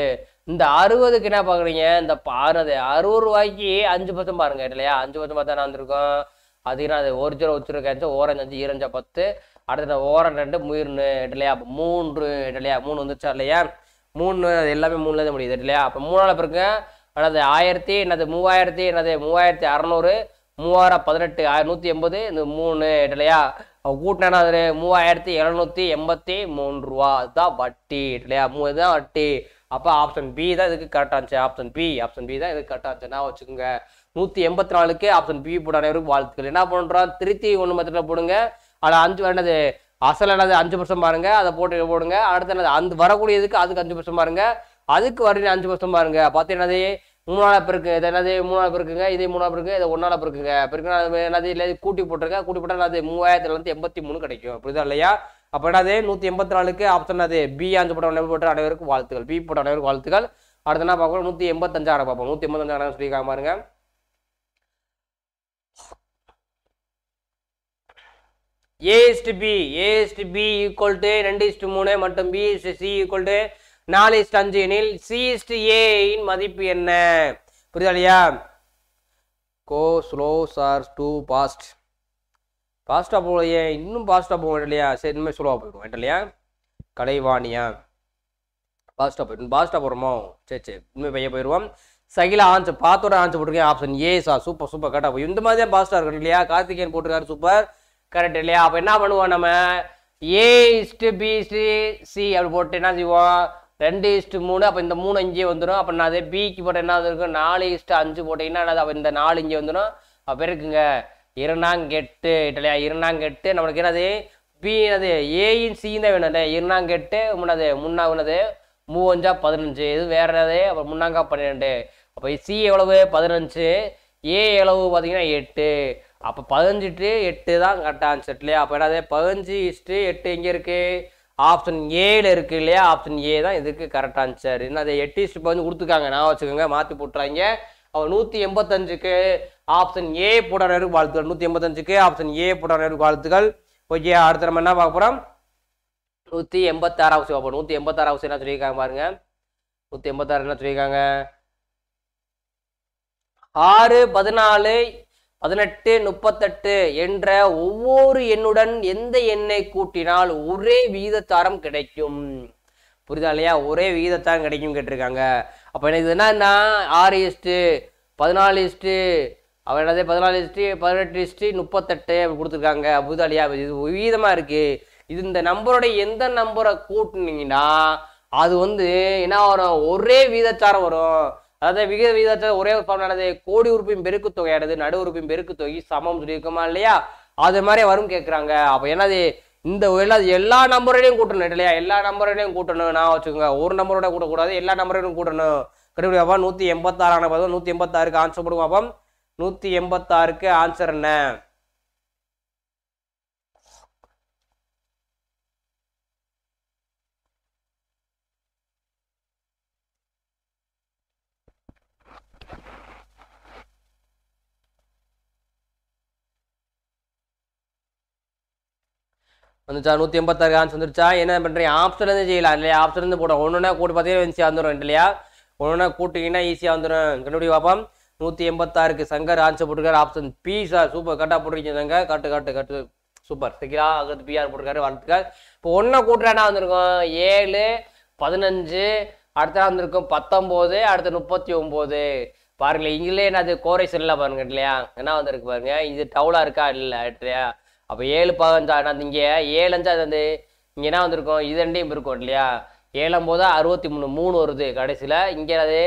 இந்த அறுபதுக்கு என்ன பார்க்குறீங்க இந்த பாருது அறுபது ரூபாய்க்கு அஞ்சு பத்தம் பாருங்க இல்லையா அஞ்சு பத்தம் பார்த்தா நான் வந்திருக்கோம் அதுக்குன்னா அது ஒரு ஜீரோ வச்சுரு கேஞ்சா ஓரஞ்சு அஞ்சு ஈரஞ்சா பத்து அடுத்தது ஓரம் ரெண்டு முயிர்னு இல்லையா மூன்று இல்லையா மூணு வந்துச்சா இல்லையா மூணு அது எல்லாமே மூணுல தான் முடியுது இல்லையா அப்போ மூணால் பிறகு அதாவது ஆயிரத்தி என்னது மூவாயிரத்தி என்னது மூவாயிரத்தி அறநூறு மூவாயிரம் பதினெட்டு நூற்றி எண்பது இந்த மூணு இல்லையா கூட்டினா அது மூவாயிரத்தி எழுநூற்றி எண்பத்தி மூணு ரூபா அதுதான் வட்டி இல்லையா மூணு தான் வட்டி அப்போ ஆப்ஷன் பி தான் இதுக்கு கரெக்டாக இருந்துச்சு ஆப்ஷன் பி ஆப்ஷன் பி தான் இதுக்கு கரெக்டாக இருந்துச்சுன்னா வச்சுக்கோங்க நூற்றி எண்பத்தி நாலுக்கு ஆப்ஷன் பி போட அனைவருக்கும் வாழ்த்துக்கள் என்ன பண்ணுறோம் திருத்தி ஒன்று மத்தியில் போடுங்க அதில் அஞ்சு என்னது அசல் என்னது அஞ்சு பர்சன்ட் பாருங்க அதை போட்டு போடுங்க அடுத்து என்னது அந்த வரக்கூடியதுக்கு அதுக்கு அஞ்சு பர்சன்ட் பாருங்க அதுக்கு வரையும் அஞ்சு பர்சன்ட் பாருங்க பார்த்து என்னது மூணாவது பிறகு இதை என்னது மூணாவது பிறகுங்க இதே மூணாவது பிறகு இதை ஒன்றாவது பிறகுங்க பிறகு என்னது இல்லை கூட்டி போட்டிருங்க கூட்டி போட்டால் அது மூவாயிரத்துலேருந்து எண்பத்தி மூணு கிடைக்கும் புரியுதா இல்லையா அப்போ என்னது நூற்றி எண்பத்தி நாலுக்கு ஆப்ஷன் அது பி அஞ்சு போட்ட அனைவரும் போட்ட அனைவருக்கும் வாழ்த்துக்கள் பி போட்ட அனைவருக்கு வாழ்த்துக்கள் அடுத்த என்ன பார்க்கணும் நூற்றி எண்பத்தஞ்சாயிரம் பார்ப்போம் நூற்றி எண்பத்தஞ்சாயிரம் சொல்லியிருக்காங்க பாருங்க A is to B A is to B equal to ரெண்டு இஸ்டு மூணு மற்றும் B is to C equal to நாலு இஸ்ட் அஞ்சு எனில் சி இஸ்டு ஏயின் மதிப்பு என்ன புரியுதா இல்லையா go slow sir too fast பாஸ்டாக போகலையே இன்னும் பாஸ்ட்டாக போகும் இல்லையா சரி இனிமேல் ஸ்லோவாக போயிடும் இல்லையா கலைவாணியா பாஸ்ட்டாக போயிடும் பாஸ்ட்டாக போகிறோமோ சரி சரி இனிமேல் பையன் போயிடுவோம் சகில ஆன்சர் பார்த்தோட ஆன்சர் போட்டிருக்கேன் option A sir super super கரெக்டாக போய் இந்த மாதிரி தான் பாஸ்ட்டாக இருக்கணும் இல்லையா கார்த்திகேயன் போட்டிருக்காரு சூப்பர் கரெக்ட் இல்லையா அப்போ என்ன பண்ணுவோம் நம்ம A is to B is to C அப்படி போட்டு என்ன செய்வோம் ரெண்டு இஸ்டு மூணு அப்போ இந்த மூணு அஞ்சே வந்துடும் அப்போ நான் அதே பிக்கு போட்டால் என்ன இருக்கும் நாலு இஸ்டு அஞ்சு போட்டிங்கன்னா என்ன அப்போ இந்த நாலு இங்கே வந்துடும் அப்போ இருக்குங்க இருநாங்கெட்டு இல்லையா இருநாங்கெட்டு நம்மளுக்கு என்னது பி என்னது ஏயின் சி தான் வேணும் இல்லையா இருநாங்கெட்டு முன்னது உனது மூவஞ்சா பதினஞ்சு இது வேற என்னது அப்புறம் முன்னாங்கா பன்னிரெண்டு அப்போ சி எவ்வளவு பதினஞ்சு ஏ எவ்வளவு பார்த்தீங்கன்னா எட்டு அப்போ பதினஞ்சு டு எட்டு தான் கரெக்டாக ஆன்சர் இல்லையா அப்போ என்னது பதினஞ்சு இஸ்ட்டு எட்டு எங்கே இருக்குது ஆப்ஷன் ஏல இருக்குது இல்லையா ஆப்ஷன் ஏ தான் இதுக்கு கரெக்ட் ஆன்சர் என்ன அதை எட்டு இஸ்ட்டு பதினஞ்சு கொடுத்துருக்காங்க நான் வச்சுக்கோங்க மாற்றி போட்டுறாங்க அவர் நூற்றி எண்பத்தஞ்சுக்கு ஆப்ஷன் ஏ போடுறாரு வாழ்த்துக்கள் நூற்றி எண்பத்தஞ்சுக்கு ஆப்ஷன் ஏ நேருக்கு வாழ்த்துக்கள் ஓகே அடுத்த நம்ம என்ன பார்க்க போகிறோம் நூற்றி எண்பத்தாறாவது பார்ப்போம் நூற்றி எண்பத்தாறாவது என்ன சொல்லியிருக்காங்க பாருங்க நூற்றி எண்பத்தாறு என்ன சொல்லியிருக்காங்க ஆறு பதினாலு பதினெட்டு முப்பத்தெட்டு என்ற ஒவ்வொரு எண்ணுடன் எந்த எண்ணை கூட்டினால் ஒரே விகிதத்தாரம் கிடைக்கும் புரிதா இல்லையா ஒரே விகிதத்தாரம் கிடைக்கும் கேட்டிருக்காங்க அப்போ எனக்கு என்னன்னா ஆறு இஸ்ட்டு பதினாலு இஸ்ட்டு அவர் என்னது பதினாலு இஸ்ட்டு பதினெட்டு இஸ்ட்டு முப்பத்தெட்டு அப்படி கொடுத்துருக்காங்க அபுதாலியா இது விதமாக இருக்குது இது இந்த நம்பரோட எந்த நம்பரை கூட்டினீங்கன்னா அது வந்து என்ன வரும் ஒரே வீதச்சாரம் வரும் அதாவது விகித வீதச்சாரம் ஒரே ஒரு கோடி உறுப்பின் பெருக்கு தொகையானது நடு உறுப்பின் பெருக்கு தொகை சமம் சொல்லியிருக்கோமா இல்லையா அது மாதிரி வரும் கேட்குறாங்க அப்போ என்னது இந்த எல்லா எல்லா நம்பரையும் கூட்டணும் இல்லையா எல்லா நம்பரையும் கூட்டணும் நான் வச்சுக்கோங்க ஒரு நம்பரோட கூட்டக்கூடாது எல்லா நம்பரையும் கூட்டணும் கண்டுபிடி அப்போ நூற்றி எண்பத்தாறான பார்த்தோம் நூற்றி எண்பத்தாறுக்கு ஆன்சர் போடுவோம் அப்போ நூற்றி எண்பத்தாறுக்கு ஆன்சர் என்ன வந்துச்சா நூற்றி எண்பத்தாறு கான்ஸ் வந்துருச்சா என்ன பண்ணுறீங்க ஆப்ஸ்லேருந்து செய்யலாம் இல்லையா ஆப்ஸ்லேருந்து போடும் ஒன்றுனா கூட்டு பார்த்தீங்கன்னா ஈஸியாக வந்துடும் இல்லையா ஒன்றுனா கூட்டிங்கன்னா ஈஸியாக வந்துடும் கண்டுபிடி பார்ப்போம் நூற்றி எண்பத்தாறுக்கு சங்கர் ஆன்சர் போட்டுருக்காரு ஆப்ஷன் பி சார் சூப்பர் கரெக்டாக போட்டிருக்கீங்க சங்கர் கட்டு கட்டு கட்டு சூப்பர் சிக்கலா அங்கே பிஆர் போட்டிருக்காரு வாழ்த்துக்கார் இப்போ ஒன்றை கூட்டுறா வந்திருக்கோம் ஏழு பதினஞ்சு அடுத்த வந்திருக்கும் பத்தொம்போது அடுத்து முப்பத்தி ஒம்பது பாருங்களேன் இங்கிலே என்னது கோரை இல்லை பாருங்க இல்லையா என்ன வந்திருக்கு பாருங்க இது டவுலாக இருக்கா இல்லை இல்லையா அப்போ ஏழு பதினஞ்சா இங்கே ஏழஞ்சா அது வந்து இங்கே என்ன வந்திருக்கும் இது ரெண்டையும் இருக்கும் இல்லையா போதா அறுபத்தி மூணு மூணு வருது கடைசியில் இங்கே அது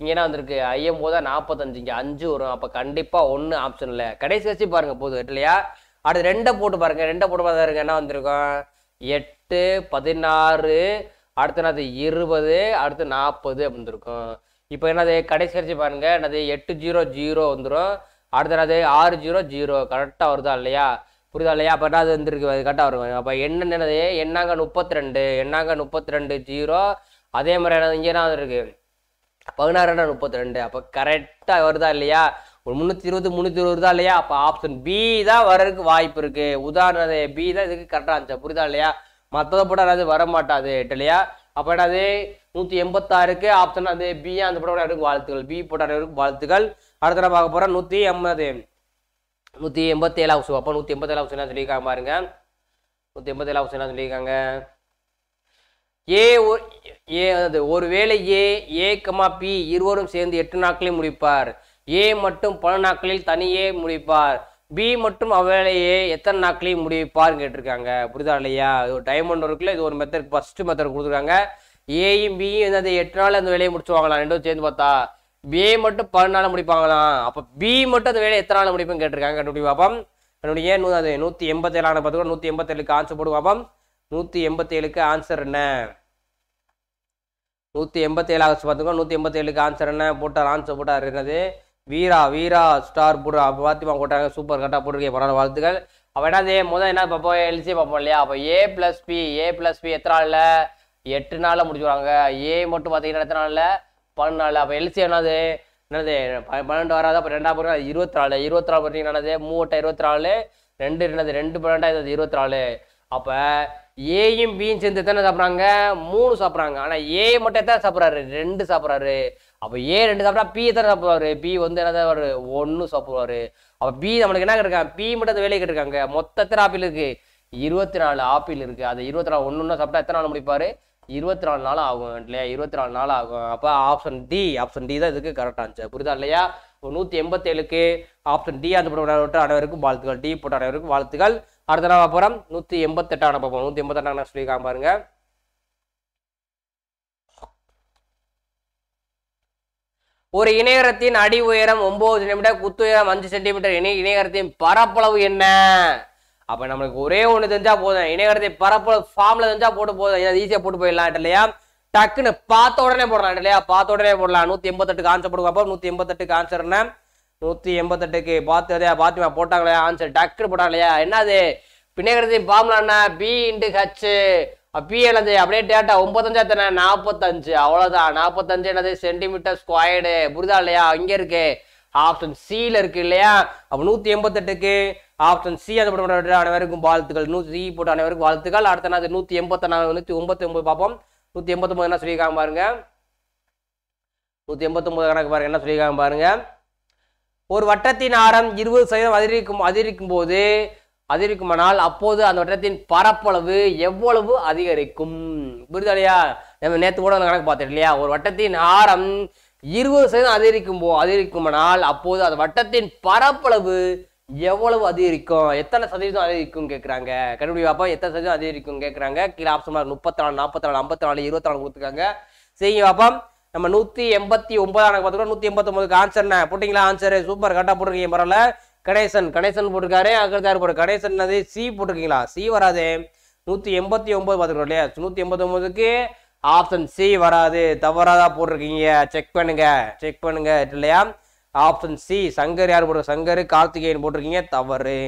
இங்கே என்ன வந்திருக்கு போதா நாற்பத்தஞ்சு இங்கே அஞ்சு வரும் அப்போ கண்டிப்பாக ஒன்று ஆப்ஷன் இல்லை கடைசி வச்சு பாருங்கள் போதும் இல்லையா அடுத்து ரெண்டை போட்டு பாருங்கள் ரெண்டை போட்டு பாருங்க என்ன வந்திருக்கும் எட்டு பதினாறு அடுத்து என்னது இருபது அடுத்து நாற்பது அப்படின்னு இருக்கும் இப்போ என்னது கடைசி கடைசி பாருங்கள் என்னது எட்டு ஜீரோ ஜீரோ வந்துடும் அடுத்து என்னது ஆறு ஜீரோ ஜீரோ கரெக்டாக வருதா இல்லையா புரியுதா இல்லையா அப்போ அது வந்துருக்கு அது கரெக்டாக இருக்கும் அப்போ என்னென்னது என்னாங்க முப்பத்தி ரெண்டு என்னாங்க முப்பத்தி ரெண்டு ஜீரோ அதே மாதிரி என்ன இங்கே தான் இருக்குது பதினாறு முப்பத்தி ரெண்டு அப்போ கரெக்டாக வருதா இல்லையா ஒரு முந்நூற்றி இருபது முந்நூற்றி இருபது தான் இல்லையா அப்போ ஆப்ஷன் பி தான் வரதுக்கு வாய்ப்பு இருக்குது உதாரணது பி தான் இதுக்கு கரெக்டாக இருந்துச்சு புரியுதா இல்லையா மற்றதை போட அது வர மாட்டாது இல்லையா அப்போ என்னது நூற்றி எண்பத்தாறுக்கு ஆப்ஷன் அது பி அந்த போட வாழ்த்துக்கள் பி போட்டாருக்கு வாழ்த்துக்கள் அடுத்த பார்க்க போகிறோம் நூற்றி எண்பது நூற்றி எண்பத்தேழு ஹவுஸ் அப்போ நூற்றி எண்பத்தேழு ஹவுஸ் என்ன சொல்லியிருக்காங்க பாருங்க நூற்றி எண்பத்தேழு ஹவுஸ் என்ன சொல்லியிருக்காங்க ஏ ஏ அது ஒருவேளை ஏ ஏ கமா பி இருவரும் சேர்ந்து எட்டு நாட்களையும் முடிப்பார் ஏ மட்டும் பல நாட்களில் தனியே முடிப்பார் பி மற்றும் அவ்வேளையே எத்தனை நாட்களையும் முடிப்பார்னு கேட்டிருக்காங்க புரிதா இல்லையா இது ஒரு டைமண்ட் இருக்குல்ல இது ஒரு மெத்தட் ஃபஸ்ட்டு மெத்தட் கொடுத்துருக்காங்க ஏயும் பியும் என்னது எட்டு நாள் அந்த வேலையை முடிச்சுவாங்களா ரெண்டும் சேர்ந்து பார்த்தா பிஏ மட்டும் பதினாலு முடிப்பாங்களா அப்போ பி மட்டும் அந்த வேலை எத்தனை நாள் முடிப்புன்னு கேட்டிருக்காங்க கண்டுபிடி பார்ப்போம் கண்டுபிடிங்க நூ அது நூற்றி எண்பத்தேழான பார்த்துக்கோ நூற்றி எண்பத்தேழுக்கு ஆன்சர் போட்டு பார்ப்போம் நூற்றி எண்பத்தேழுக்கு ஆன்சர் என்ன நூற்றி எண்பத்தேழு ஆகஸ்ட் பார்த்துக்கோ நூற்றி எண்பத்தேழுக்கு ஆன்சர் என்ன போட்டார் ஆன்சர் போட்டார் என்னது வீரா வீரா ஸ்டார் அப்போ பார்த்திமா போட்டாங்க சூப்பர் கரெக்டாக போட்டிருக்கேன் பரவாயில்ல வாழ்த்துக்கள் அப்போ என்ன அதே முதல் என்ன பார்ப்போம் எல்சியை பார்ப்போம் இல்லையா அப்போ A plus B A plus B எத்தனை நாளில் எட்டு நாளில் முடிச்சுடுவாங்க ஏ மட்டும் பார்த்தீங்கன்னா எத்தனை நாளில் பதினாலு அப்போ எல்சி என்னது என்னது பன்னெண்டு வராது அப்போ ரெண்டாம் பிறகு இருபத்தி நாலு இருபத்தி நாலு பிறகு என்னது மூட்டை இருபத்தி நாலு ரெண்டு என்னது ரெண்டு பன்னெண்டாவது இருபத்தி நாலு அப்போ ஏயும் பியும் சேர்ந்து தானே சாப்பிட்றாங்க மூணு சாப்பிட்றாங்க ஆனால் ஏ மட்டும் தான் சாப்பிட்றாரு ரெண்டு சாப்பிட்றாரு அப்போ ஏ ரெண்டு சாப்பிட்டா பி எத்தனை சாப்பிடுவாரு பி வந்து என்ன ஒரு ஒன்று சாப்பிடுவாரு அப்போ பி நம்மளுக்கு என்ன இருக்காங்க பி மட்டும் அந்த வேலையை கேட்டிருக்காங்க மொத்தத்தில் ஆப்பிள் இருக்குது இருபத்தி நாலு ஆப்பிள் இருக்குது அது இருபத்தி நாலு ஒன்று சாப்பிட்டா எத்தனை நாள் முடிப்பார் இருபத்தி நாலு நாள் ஆகும் இல்லையா இருபத்தி நாலு நாள் ஆகும் அப்போ ஆப்ஷன் டி ஆப்ஷன் டி தான் இதுக்கு கரெக்டாக இருந்துச்சு புரியுதா இல்லையா நூற்றி எண்பத்தேழுக்கு ஆப்ஷன் டி அந்த விட்டு அனைவருக்கும் வாழ்த்துக்கள் டி போட்ட அனைவருக்கும் வாழ்த்துக்கள் அடுத்த நாள் அப்புறம் நூற்றி எண்பத்தெட்டு அனுப்போம் நூற்றி எண்பத்தெட்டாம் சொல்லியிருக்காங்க பாருங்க ஒரு இணையரத்தின் அடி உயரம் ஒன்பது சென்டிமீட்டர் உயரம் அஞ்சு சென்டிமீட்டர் இணை இணையரத்தின் பரப்பளவு என்ன அப்போ நம்மளுக்கு ஒரே ஒன்று தெரிஞ்சால் போதும் இணையத்தை பரப்ப ஃபார்மில் தெரிஞ்சால் போட்டு போதும் ஏன்னா ஈஸியாக போட்டு போயிடலாம் இல்லையா டக்குன்னு பார்த்த உடனே போடலாம் இல்லையா பார்த்த உடனே போடலாம் நூற்றி எண்பத்தெட்டுக்கு ஆன்சர் போடுவோம் அப்போ நூற்றி எண்பத்தெட்டுக்கு ஆன்சர்ன நூற்றி எண்பத்தெட்டுக்கு பார்த்து அதையா பார்த்துமா போட்டாங்களே ஆன்சர் டக்குன்னு போட்டாங்க இல்லையா என்னது ஃபார்ம்ல என்ன பி இன்டு ஹச் பி என்னது அப்படியே டேட்டா ஒம்பத்தஞ்சா தானே நாற்பத்தஞ்சு அவ்வளோதான் நாற்பத்தஞ்சு என்னது சென்டிமீட்டர் ஸ்கொயர்டு புரிதா இல்லையா இங்கே இருக்கு ஆப்ஷன் சியில் இருக்கு இல்லையா அப்போ நூற்றி எண்பத்தெட்டுக்கு ஆப்ஷன் சி அது போட்டு அனைவருக்கும் வாழ்த்துக்கள் நூற்றி சி போட்டு அனைவருக்கும் வாழ்த்துக்கள் அடுத்த நாள் நூற்றி நாலு நூற்றி ஒன்பத்தி ஒன்பது பார்ப்போம் நூற்றி எண்பத்தொம்பது என்ன சொல்லியிருக்காங்க பாருங்க நூற்றி ஒன்பது கணக்கு பாருங்க என்ன சொல்லியிருக்காங்க பாருங்க ஒரு வட்டத்தின் ஆரம் இருபது சதவீதம் அதிகரிக்கும் அதிகரிக்கும் போது அதிகரிக்குமானால் அப்போது அந்த வட்டத்தின் பரப்பளவு எவ்வளவு அதிகரிக்கும் புரிதலையா நம்ம நேற்று கூட அந்த கணக்கு பார்த்துட்டு இல்லையா ஒரு வட்டத்தின் ஆரம் இருபது சதவீதம் அதிகரிக்கும் போ அதிகரிக்குமானால் அப்போது அந்த வட்டத்தின் பரப்பளவு எவ்வளவு அதிகரிக்கும் எத்தனை சதவீதம் அதிகரிக்கும் கேட்குறாங்க கண்டுபிடி பாப்பா எத்தனை சதவீதம் அதிகரிக்கும் கேட்குறாங்க கீழே ஆப்ஷன் மார்க் முப்பத்தி நாலு நாற்பத்தி நாலு ஐம்பத்தி நாலு இருபத்தி நாலு கொடுத்துருக்காங்க சரிங்க பாப்பா நம்ம நூற்றி எண்பத்தி ஒன்பதாம் பார்த்துக்கோ நூற்றி ஒன்பதுக்கு ஆன்சர் என்ன போட்டிங்களா ஆன்சர் சூப்பர் கரெக்டாக போட்டிருக்கீங்க பரவாயில்ல கணேசன் கணேசன் போட்டிருக்காரு அதுக்கடுத்து யார் போட்டு கணேசன் அது சி போட்டிருக்கீங்களா சி வராது நூற்றி எண்பத்தி ஒன்பது பார்த்துக்கணும் இல்லையா நூற்றி எண்பத்தி ஒன்பதுக்கு ஆப்ஷன் சி வராது தவறாக தான் போட்டிருக்கீங்க செக் பண்ணுங்க செக் பண்ணுங்க இல்லையா ஆப்ஷன் சி சங்கர் யார் போடுற சங்கர் கார்த்திகேயன் போட்டிருக்கீங்க தவறு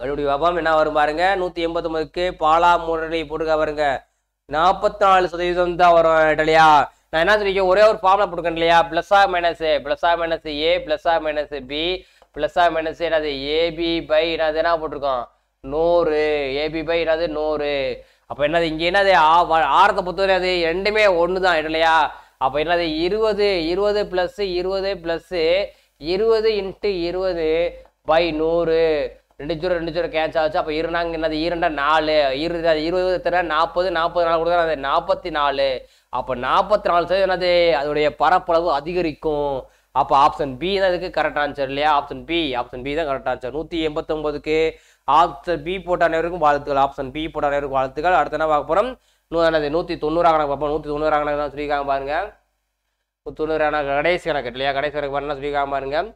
கடுபடி வியாபாரம் என்ன வரும் பாருங்க நூற்றி எண்பத்தொம்பதுக்கு பாலா முரளி போட்டுக்க பாருங்க நாற்பத்தி நாலு சதவீதம் தான் வரும் இல்லையா நான் என்ன சொல்லிக்கேன் ஒரே ஒரு ஃபார்ம்ல போட்டுக்கேன் இல்லையா பிளஸ்ஸா மைனஸ் பிளஸ்ஸா மைனஸ் ஏ பிளஸ்ஸா மைனஸ் பி பிளஸ்ஸா மைனஸ் என்னது ஏபி பை என்னது என்ன போட்டிருக்கோம் நூறு ஏபி பை என்னது நூறு அப்போ என்னது இங்கே என்னது ஆரத்தை பொறுத்தவரை அது ரெண்டுமே ஒன்று தான் இல்லையா அப்போ என்னது இருபது இருபது ப்ளஸ்ஸு இருபது ப்ளஸ்ஸு இருபது இன்ட்டு இருபது பை நூறு ரெண்டு ஜீரோ ரெண்டு ஜீரோ கேன்ச் ஆச்சு அப்போ இருந்தாங்க என்னது இரண்டா நாலு இருபது இருபது தர நாற்பது நாற்பது நாலு கொடுத்தா அது நாற்பத்தி நாலு அப்போ நாற்பத்தி நாலு சதவீதம் என்னது அதோடைய பரப்பளவு அதிகரிக்கும் அப்போ ஆப்ஷன் பி தான் இதுக்கு கரெக்ட் ஆன்சர் இல்லையா ஆப்ஷன் பி ஆப்ஷன் பி தான் கரெக்ட் ஆன்சர் நூற்றி எண்பத்தொம்பதுக்கு ஆப்ஷன் பி போட்ட அனைவருக்கும் வாழ்த்துக்கள் ஆப்ஷன் பி போட்ட அனைவருக்கும் வாழ்த்துக்கள் அடுத்த என்ன பார்க்க போகிறோம் இன்னும் என்னது நூற்றி தொண்ணூறு கணக்கு பார்ப்போம் நூற்றி தொண்ணூறு கணக்கு தான் சொல்லியிருக்காங்க பாருங்கள் தொண்ணூறு கணக்கு கடைசி கணக்கு இல்லையா கடைசி கணக்கு பாருங்கள் சொல்லியிருக்காங்க பாருங்கள்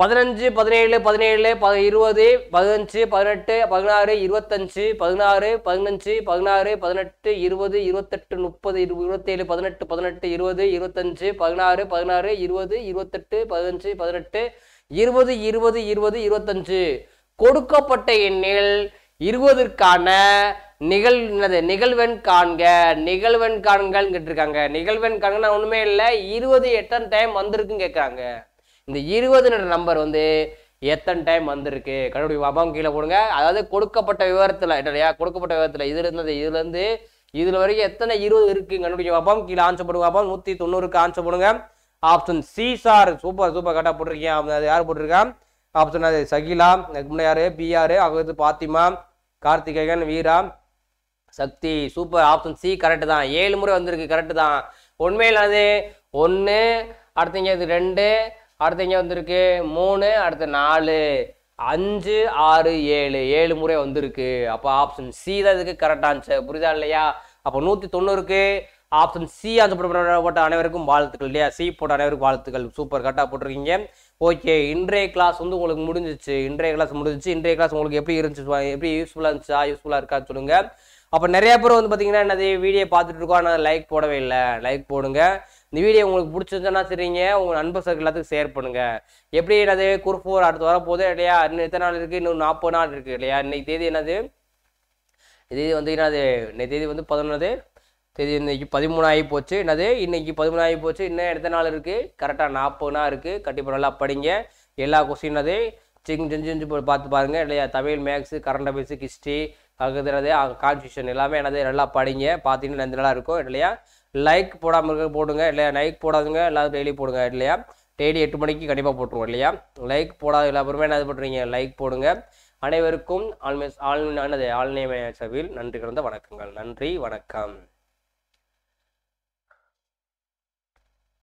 பதினஞ்சு பதினேழு பதினேழு ப இருபது பதினஞ்சு பதினெட்டு பதினாறு இருபத்தஞ்சு பதினாறு பதினஞ்சு பதினாறு பதினெட்டு இருபது இருபத்தெட்டு முப்பது இரு இருபத்தேழு பதினெட்டு பதினெட்டு இருபது இருபத்தஞ்சு பதினாறு பதினாறு இருபது இருபத்தெட்டு பதினஞ்சு பதினெட்டு இருபது இருபது இருபது இருபத்தஞ்சு கொடுக்கப்பட்ட எண்ணில் இருபதற்கான நிகழ் என்னது நிகழ்வெண் காண்க நிகழ்வெண் காண்கன்னு கேட்டிருக்காங்க நிகழ்வெண் காண்கனா ஒன்றுமே இல்லை இருபது எத்தனை டைம் வந்திருக்குன்னு கேட்குறாங்க இந்த இருபதுன்ற நம்பர் வந்து எத்தனை டைம் வந்திருக்கு கண்டுபிடி வபம் கீழே போடுங்க அதாவது கொடுக்கப்பட்ட விவரத்தில் இல்லையா கொடுக்கப்பட்ட விவரத்தில் இது இருந்தது இதுலேருந்து இதில் வரைக்கும் எத்தனை இருபது இருக்குது கண்டுபிடிக்க வபம் கீழே ஆன்சர் போடுங்க அபாம் நூற்றி தொண்ணூறுக்கு ஆன்சர் போடுங்க option C sir super super கரெக்டாக போட்டிருக்கீங்க அது யார் போட்டிருக்கேன் ஆப்ஷன் அது சகிலா அதுக்கு பிஆர் அகத்து Fathima Karthikeyan Veera Sakthi super option C correct தான் ஏழு முறை வந்திருக்கு கரெக்டு தான் உண்மையில் அது ஒன்று அடுத்து இங்கே ரெண்டு அடுத்து இங்கே வந்திருக்கு மூணு அடுத்து நாலு அஞ்சு ஆறு ஏழு ஏழு முறை வந்திருக்கு அப்போ ஆப்ஷன் சி தான் இதுக்கு கரெக்ட் ஆன்சர் புரியுதா இல்லையா அப்போ நூற்றி தொண்ணூறுக்கு ஆப்ஷன் சி அந்த போட்ட அனைவருக்கும் வாழ்த்துக்கள் இல்லையா சி போட்ட அனைவருக்கும் வாழ்த்துக்கள் சூப்பர் கரெக்டாக போட்டிருக்கீங்க ஓகே இன்றைய கிளாஸ் வந்து உங்களுக்கு முடிஞ்சிச்சு இன்றைய கிளாஸ் முடிஞ்சிச்சு இன்றைய கிளாஸ் உங்களுக்கு எப்படி இருந்துச்சு எப்படி யூஸ்ஃபுல்லாக இருந்துச்சா யூஸ்ஃபுல்லாக இருக்கான்னு சொல்லுங்கள் அப்போ நிறைய பேர் வந்து பார்த்தீங்கன்னா என்னது வீடியோ பார்த்துட்டு இருக்கோம் ஆனால் லைக் போடவே இல்லை லைக் போடுங்க இந்த வீடியோ உங்களுக்கு பிடிச்சிருந்தோன்னா சரிங்க உங்கள் நண்பர் சர்க்கிள் எல்லாத்துக்கும் ஷேர் பண்ணுங்க எப்படி என்னது அடுத்த அடுத்து வரப்போது இல்லையா இன்னும் எத்தனை நாள் இருக்குது இன்னும் நாற்பது நாள் இருக்குது இல்லையா இன்னைக்கு தேதி என்னது இது வந்து என்னது இன்னைக்கு தேதி வந்து பதினொன்று தேதி இன்னைக்கு பதிமூணு ஆகி போச்சு என்னது இன்னைக்கு பதிமூணு ஆகி போச்சு இன்னும் எத்தனை நாள் இருக்குது கரெக்டாக நாற்பது நாள் இருக்குது கண்டிப்பாக நல்லா படிங்க எல்லா கொஸ்டின் அது சிங் செஞ்சு செஞ்சு பார்த்து பாருங்கள் இல்லையா Tamil maths current affairs history ஆகுதுனதே கான்ஸ்டியூஷன் எல்லாமே என்னது நல்லா படிங்க பார்த்தீங்கன்னா நல்லா இருக்கும் இல்லையா லைக் போடாமல் இருக்க போடுங்க இல்லையா லைக் போடாதுங்க எல்லாரும் டெய்லி போடுங்க இல்லையா டெய்லி எட்டு மணிக்கு கண்டிப்பாக போட்டுருவோம் இல்லையா லைக் போடாத எல்லாருமே என்ன பண்ணுறீங்க லைக் போடுங்க அனைவருக்கும் ஆல்மேஸ் ஆல் என்னது ஆல்நேம சவில் நன்றி கலந்த வணக்கங்கள் நன்றி வணக்கம்